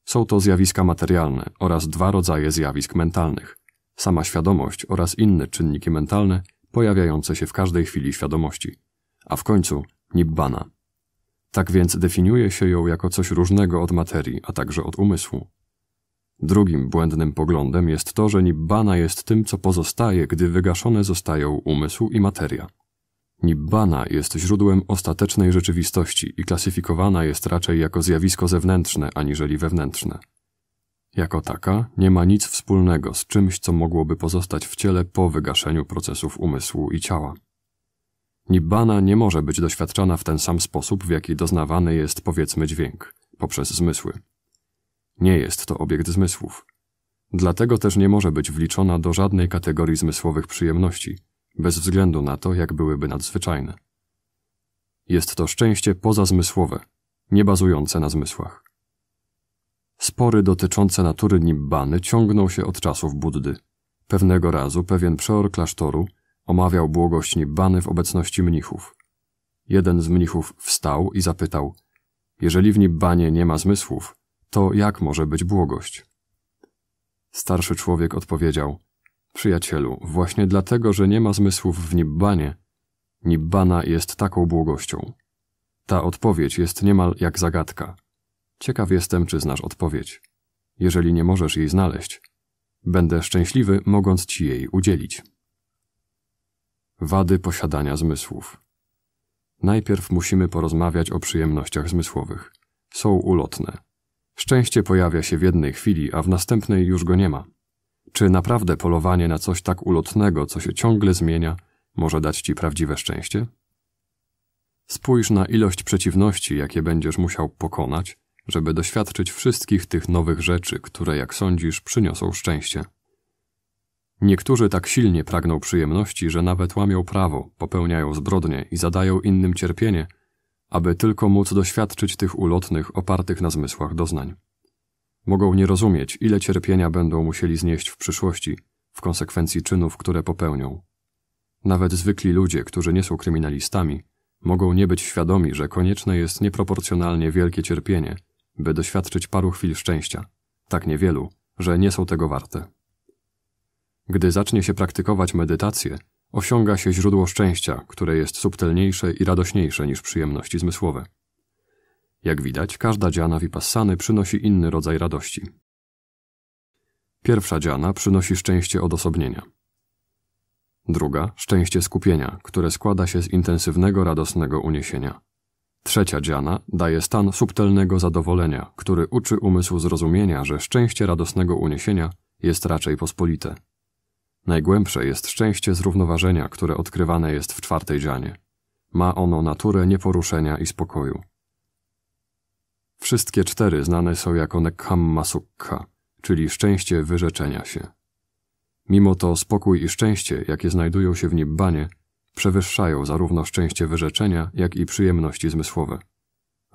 Są to zjawiska materialne oraz dwa rodzaje zjawisk mentalnych, sama świadomość oraz inne czynniki mentalne pojawiające się w każdej chwili świadomości, a w końcu nibbana. Tak więc definiuje się ją jako coś różnego od materii, a także od umysłu. Drugim błędnym poglądem jest to, że nibbana jest tym, co pozostaje, gdy wygaszone zostają umysł i materia. Nibbana jest źródłem ostatecznej rzeczywistości i klasyfikowana jest raczej jako zjawisko zewnętrzne aniżeli wewnętrzne. Jako taka nie ma nic wspólnego z czymś, co mogłoby pozostać w ciele po wygaszeniu procesów umysłu i ciała. Nibbana nie może być doświadczana w ten sam sposób, w jaki doznawany jest powiedzmy dźwięk, poprzez zmysły. Nie jest to obiekt zmysłów. Dlatego też nie może być wliczona do żadnej kategorii zmysłowych przyjemności, bez względu na to, jak byłyby nadzwyczajne. Jest to szczęście pozazmysłowe, nie bazujące na zmysłach. Spory dotyczące natury Nibbany ciągną się od czasów Buddy. Pewnego razu pewien przeor klasztoru Omawiał błogość bany w obecności mnichów. Jeden z mnichów wstał i zapytał: Jeżeli w nibbanie nie ma zmysłów, to jak może być błogość? Starszy człowiek odpowiedział: Przyjacielu, właśnie dlatego, że nie ma zmysłów w nibbanie, nibbana jest taką błogością. Ta odpowiedź jest niemal jak zagadka. Ciekaw jestem, czy znasz odpowiedź. Jeżeli nie możesz jej znaleźć, będę szczęśliwy, mogąc ci jej udzielić. Wady posiadania zmysłów. Najpierw musimy porozmawiać o przyjemnościach zmysłowych. Są ulotne. Szczęście pojawia się w jednej chwili, a w następnej już go nie ma. Czy naprawdę polowanie na coś tak ulotnego, co się ciągle zmienia, może dać ci prawdziwe szczęście? Spójrz na ilość przeciwności, jakie będziesz musiał pokonać, żeby doświadczyć wszystkich tych nowych rzeczy, które, jak sądzisz, przyniosą szczęście. Niektórzy tak silnie pragną przyjemności, że nawet łamią prawo, popełniają zbrodnie i zadają innym cierpienie, aby tylko móc doświadczyć tych ulotnych, opartych na zmysłach doznań. Mogą nie rozumieć, ile cierpienia będą musieli znieść w przyszłości, w konsekwencji czynów, które popełnią. Nawet zwykli ludzie, którzy nie są kryminalistami, mogą nie być świadomi, że konieczne jest nieproporcjonalnie wielkie cierpienie, by doświadczyć paru chwil szczęścia, tak niewielu, że nie są tego warte. Gdy zacznie się praktykować medytację, osiąga się źródło szczęścia, które jest subtelniejsze i radośniejsze niż przyjemności zmysłowe. Jak widać, każda dziana vipassany przynosi inny rodzaj radości. Pierwsza dziana przynosi szczęście odosobnienia. Druga szczęście skupienia, które składa się z intensywnego radosnego uniesienia. Trzecia dziana daje stan subtelnego zadowolenia, który uczy umysł zrozumienia, że szczęście radosnego uniesienia jest raczej pospolite. Najgłębsze jest szczęście zrównoważenia, które odkrywane jest w czwartej dzianie. Ma ono naturę nieporuszenia i spokoju. Wszystkie cztery znane są jako Nekhamma Sukha, czyli szczęście wyrzeczenia się. Mimo to spokój i szczęście, jakie znajdują się w Nibbanie, przewyższają zarówno szczęście wyrzeczenia, jak i przyjemności zmysłowe.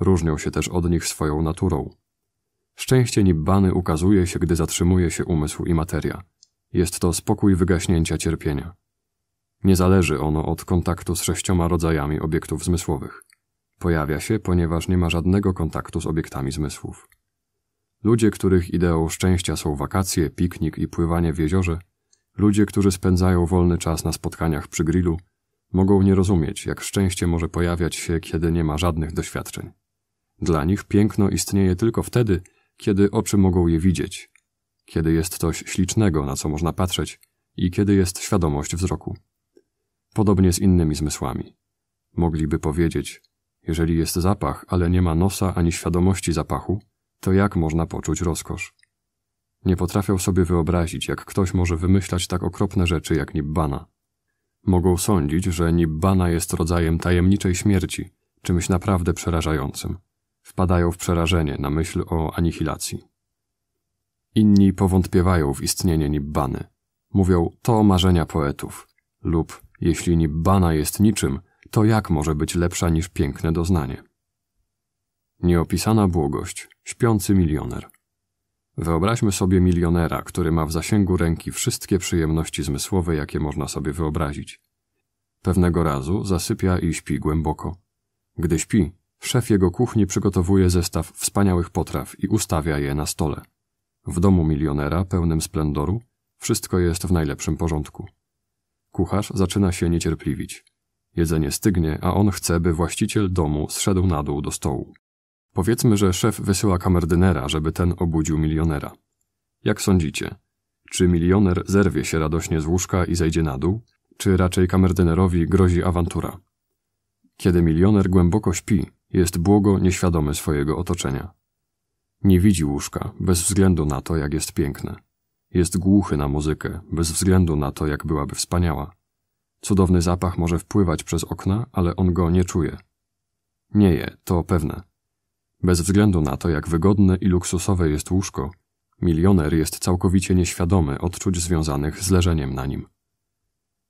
Różnią się też od nich swoją naturą. Szczęście Nibbany ukazuje się, gdy zatrzymuje się umysł i materia – jest to spokój wygaśnięcia cierpienia. Nie zależy ono od kontaktu z sześcioma rodzajami obiektów zmysłowych. Pojawia się, ponieważ nie ma żadnego kontaktu z obiektami zmysłów. Ludzie, których ideą szczęścia są wakacje, piknik i pływanie w jeziorze, ludzie, którzy spędzają wolny czas na spotkaniach przy grillu, mogą nie rozumieć, jak szczęście może pojawiać się, kiedy nie ma żadnych doświadczeń. Dla nich piękno istnieje tylko wtedy, kiedy oczy mogą je widzieć, kiedy jest coś ślicznego, na co można patrzeć i kiedy jest świadomość wzroku. Podobnie z innymi zmysłami. Mogliby powiedzieć, jeżeli jest zapach, ale nie ma nosa ani świadomości zapachu, to jak można poczuć rozkosz? Nie potrafią sobie wyobrazić, jak ktoś może wymyślać tak okropne rzeczy jak Nibbana. Mogą sądzić, że Nibbana jest rodzajem tajemniczej śmierci, czymś naprawdę przerażającym. Wpadają w przerażenie na myśl o anihilacji. Inni powątpiewają w istnienie Nibbany. Mówią, to marzenia poetów. Lub, jeśli Nibbana jest niczym, to jak może być lepsza niż piękne doznanie? Nieopisana błogość, śpiący milioner. Wyobraźmy sobie milionera, który ma w zasięgu ręki wszystkie przyjemności zmysłowe, jakie można sobie wyobrazić. Pewnego razu zasypia i śpi głęboko. Gdy śpi, szef jego kuchni przygotowuje zestaw wspaniałych potraw i ustawia je na stole. W domu milionera, pełnym splendoru, wszystko jest w najlepszym porządku. Kucharz zaczyna się niecierpliwić. Jedzenie stygnie, a on chce, by właściciel domu zszedł na dół do stołu. Powiedzmy, że szef wysyła kamerdynera, żeby ten obudził milionera. Jak sądzicie, czy milioner zerwie się radośnie z łóżka i zejdzie na dół, czy raczej kamerdynerowi grozi awantura? Kiedy milioner głęboko śpi, jest błogo nieświadomy swojego otoczenia. Nie widzi łóżka, bez względu na to, jak jest piękne. Jest głuchy na muzykę, bez względu na to, jak byłaby wspaniała. Cudowny zapach może wpływać przez okna, ale on go nie czuje. Nie je, to pewne. Bez względu na to, jak wygodne i luksusowe jest łóżko, milioner jest całkowicie nieświadomy odczuć związanych z leżeniem na nim.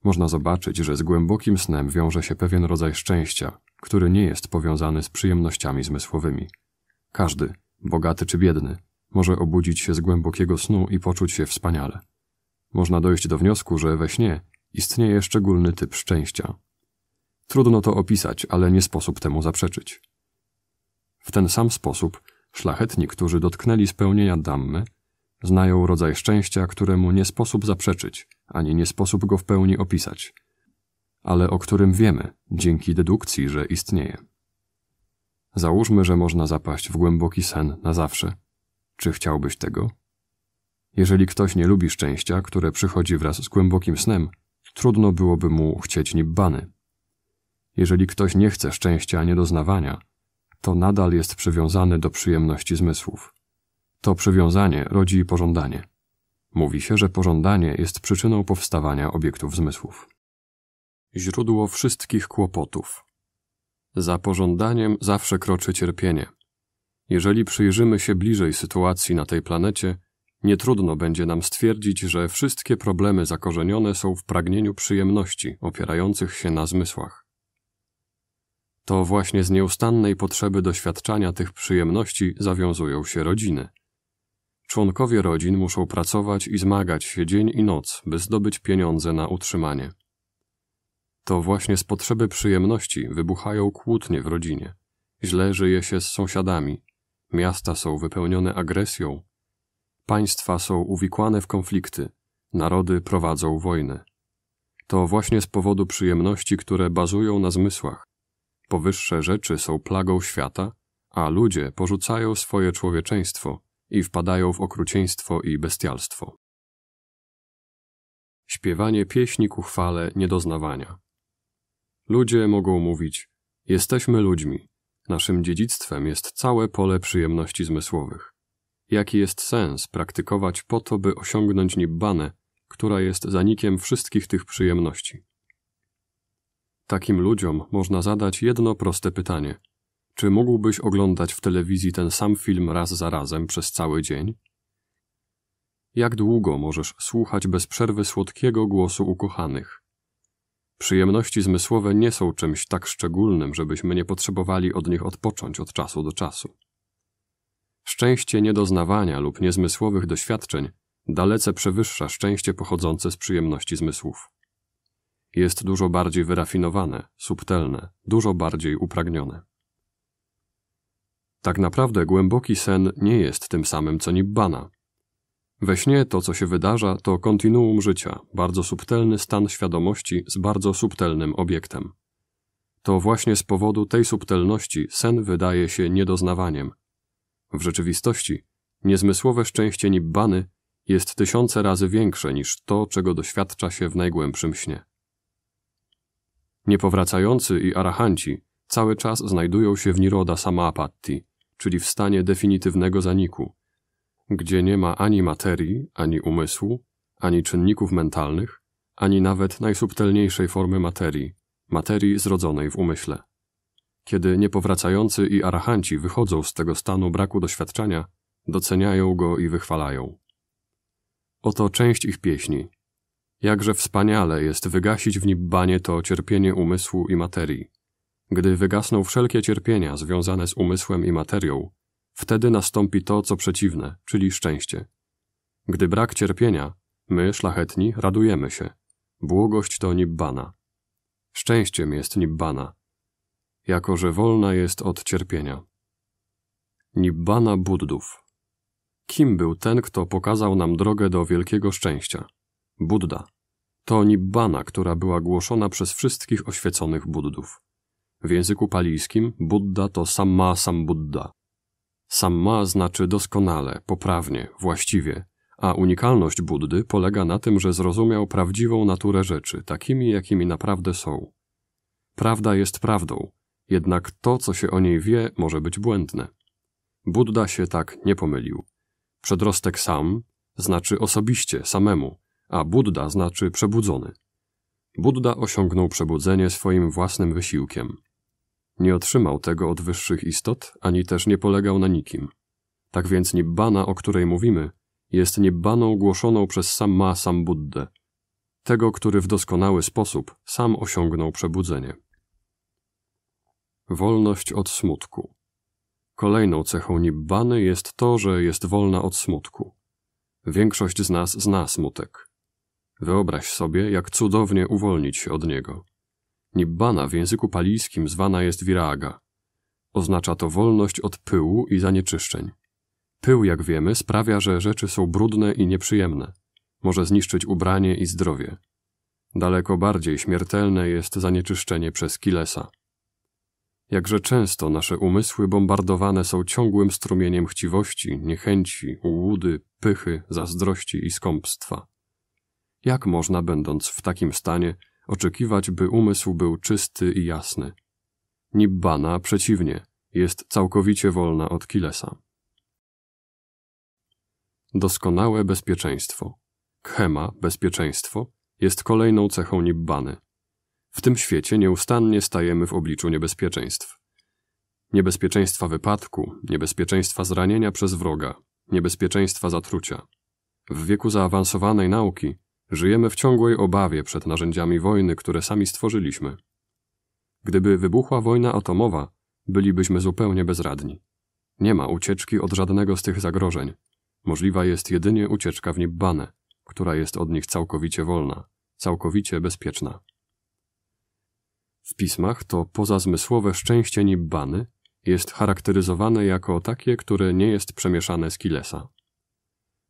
Można zobaczyć, że z głębokim snem wiąże się pewien rodzaj szczęścia, który nie jest powiązany z przyjemnościami zmysłowymi. Każdy, bogaty czy biedny, może obudzić się z głębokiego snu i poczuć się wspaniale. Można dojść do wniosku, że we śnie istnieje szczególny typ szczęścia. Trudno to opisać, ale nie sposób temu zaprzeczyć. W ten sam sposób szlachetni, którzy dotknęli spełnienia Dammy, znają rodzaj szczęścia, któremu nie sposób zaprzeczyć, ani nie sposób go w pełni opisać, ale o którym wiemy dzięki dedukcji, że istnieje. Załóżmy, że można zapaść w głęboki sen na zawsze. Czy chciałbyś tego? Jeżeli ktoś nie lubi szczęścia, które przychodzi wraz z głębokim snem, trudno byłoby mu chcieć nibbany. Jeżeli ktoś nie chce szczęścia, niedoznawania, to nadal jest przywiązany do przyjemności zmysłów. To przywiązanie rodzi pożądanie. Mówi się, że pożądanie jest przyczyną powstawania obiektów zmysłów. Źródło wszystkich kłopotów za pożądaniem zawsze kroczy cierpienie. Jeżeli przyjrzymy się bliżej sytuacji na tej planecie, nie trudno będzie nam stwierdzić, że wszystkie problemy zakorzenione są w pragnieniu przyjemności opierających się na zmysłach. To właśnie z nieustannej potrzeby doświadczania tych przyjemności zawiązują się rodziny. Członkowie rodzin muszą pracować i zmagać się dzień i noc, by zdobyć pieniądze na utrzymanie. To właśnie z potrzeby przyjemności wybuchają kłótnie w rodzinie. Źle żyje się z sąsiadami. Miasta są wypełnione agresją. Państwa są uwikłane w konflikty. Narody prowadzą wojnę. To właśnie z powodu przyjemności, które bazują na zmysłach. Powyższe rzeczy są plagą świata, a ludzie porzucają swoje człowieczeństwo i wpadają w okrucieństwo i bestialstwo. Śpiewanie pieśni ku chwale niedoznawania. Ludzie mogą mówić: Jesteśmy ludźmi. Naszym dziedzictwem jest całe pole przyjemności zmysłowych. Jaki jest sens praktykować po to, by osiągnąć nibbanę, która jest zanikiem wszystkich tych przyjemności? Takim ludziom można zadać jedno proste pytanie: czy mógłbyś oglądać w telewizji ten sam film raz za razem przez cały dzień? Jak długo możesz słuchać bez przerwy słodkiego głosu ukochanych? Przyjemności zmysłowe nie są czymś tak szczególnym, żebyśmy nie potrzebowali od nich odpocząć od czasu do czasu. Szczęście niedoznawania lub niezmysłowych doświadczeń dalece przewyższa szczęście pochodzące z przyjemności zmysłów. Jest dużo bardziej wyrafinowane, subtelne, dużo bardziej upragnione. Tak naprawdę głęboki sen nie jest tym samym co nibbana, we śnie to, co się wydarza, to kontinuum życia, bardzo subtelny stan świadomości z bardzo subtelnym obiektem. To właśnie z powodu tej subtelności sen wydaje się niedoznawaniem. W rzeczywistości niezmysłowe szczęście nibbany jest tysiące razy większe niż to, czego doświadcza się w najgłębszym śnie. Niepowracający i arahanci cały czas znajdują się w niroda samapatti, czyli w stanie definitywnego zaniku, gdzie nie ma ani materii, ani umysłu, ani czynników mentalnych, ani nawet najsubtelniejszej formy materii, materii zrodzonej w umyśle. Kiedy niepowracający i arahanci wychodzą z tego stanu braku doświadczenia, doceniają go i wychwalają. Oto część ich pieśni. Jakże wspaniale jest wygasić w nibbanie to cierpienie umysłu i materii. Gdy wygasną wszelkie cierpienia związane z umysłem i materią, Wtedy nastąpi to, co przeciwne, czyli szczęście. Gdy brak cierpienia, my, szlachetni, radujemy się. Błogość to nibbana. Szczęściem jest nibbana, jako że wolna jest od cierpienia. Nibbana Buddów. Kim był ten, kto pokazał nam drogę do wielkiego szczęścia? Budda. To nibbana, która była głoszona przez wszystkich oświeconych Buddów. W języku palijskim Buddha to Sama Sambuddha, Samma znaczy doskonale, poprawnie, właściwie, a unikalność Buddy polega na tym, że zrozumiał prawdziwą naturę rzeczy, takimi, jakimi naprawdę są. Prawda jest prawdą, jednak to, co się o niej wie, może być błędne. Budda się tak nie pomylił. Przedrostek sam znaczy osobiście, samemu, a Budda znaczy przebudzony. Budda osiągnął przebudzenie swoim własnym wysiłkiem. Nie otrzymał tego od wyższych istot, ani też nie polegał na nikim. Tak więc Nibbana, o której mówimy, jest Nibbaną głoszoną przez sam Buddę, tego, który w doskonały sposób sam osiągnął przebudzenie. Wolność od smutku. Kolejną cechą Nibbany jest to, że jest wolna od smutku. Większość z nas zna smutek. Wyobraź sobie, jak cudownie uwolnić się od niego. Nibbana w języku palijskim zwana jest viraga. Oznacza to wolność od pyłu i zanieczyszczeń. Pył, jak wiemy, sprawia, że rzeczy są brudne i nieprzyjemne. Może zniszczyć ubranie i zdrowie. Daleko bardziej śmiertelne jest zanieczyszczenie przez kilesa. Jakże często nasze umysły bombardowane są ciągłym strumieniem chciwości, niechęci, ułudy, pychy, zazdrości i skąpstwa. Jak można, będąc w takim stanie, oczekiwać, by umysł był czysty i jasny. Nibbana przeciwnie, jest całkowicie wolna od kilesa. Doskonałe bezpieczeństwo. Khema, bezpieczeństwo, jest kolejną cechą Nibbany. W tym świecie nieustannie stajemy w obliczu niebezpieczeństw. Niebezpieczeństwa wypadku, niebezpieczeństwa zranienia przez wroga, niebezpieczeństwa zatrucia. W wieku zaawansowanej nauki Żyjemy w ciągłej obawie przed narzędziami wojny, które sami stworzyliśmy. Gdyby wybuchła wojna atomowa, bylibyśmy zupełnie bezradni. Nie ma ucieczki od żadnego z tych zagrożeń. Możliwa jest jedynie ucieczka w Nibbane, która jest od nich całkowicie wolna, całkowicie bezpieczna. W pismach to pozazmysłowe szczęście Nibbany jest charakteryzowane jako takie, które nie jest przemieszane z Kilesa.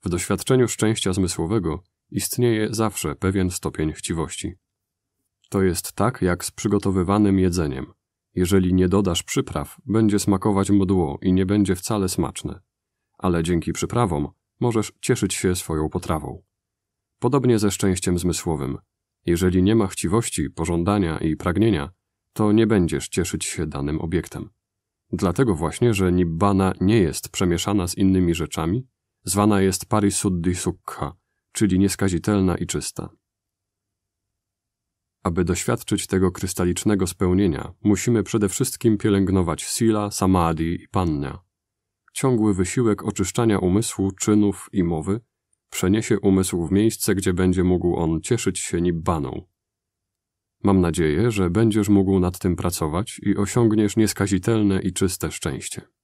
W doświadczeniu szczęścia zmysłowego istnieje zawsze pewien stopień chciwości. To jest tak jak z przygotowywanym jedzeniem. Jeżeli nie dodasz przypraw, będzie smakować mdło i nie będzie wcale smaczne. Ale dzięki przyprawom możesz cieszyć się swoją potrawą. Podobnie ze szczęściem zmysłowym. Jeżeli nie ma chciwości, pożądania i pragnienia, to nie będziesz cieszyć się danym obiektem. Dlatego właśnie, że nibbana nie jest przemieszana z innymi rzeczami, zwana jest parisuddhi sukha, czyli nieskazitelna i czysta. Aby doświadczyć tego krystalicznego spełnienia, musimy przede wszystkim pielęgnować sila, samadhi i pannia. Ciągły wysiłek oczyszczania umysłu, czynów i mowy przeniesie umysł w miejsce, gdzie będzie mógł on cieszyć się nibbaną. Mam nadzieję, że będziesz mógł nad tym pracować i osiągniesz nieskazitelne i czyste szczęście.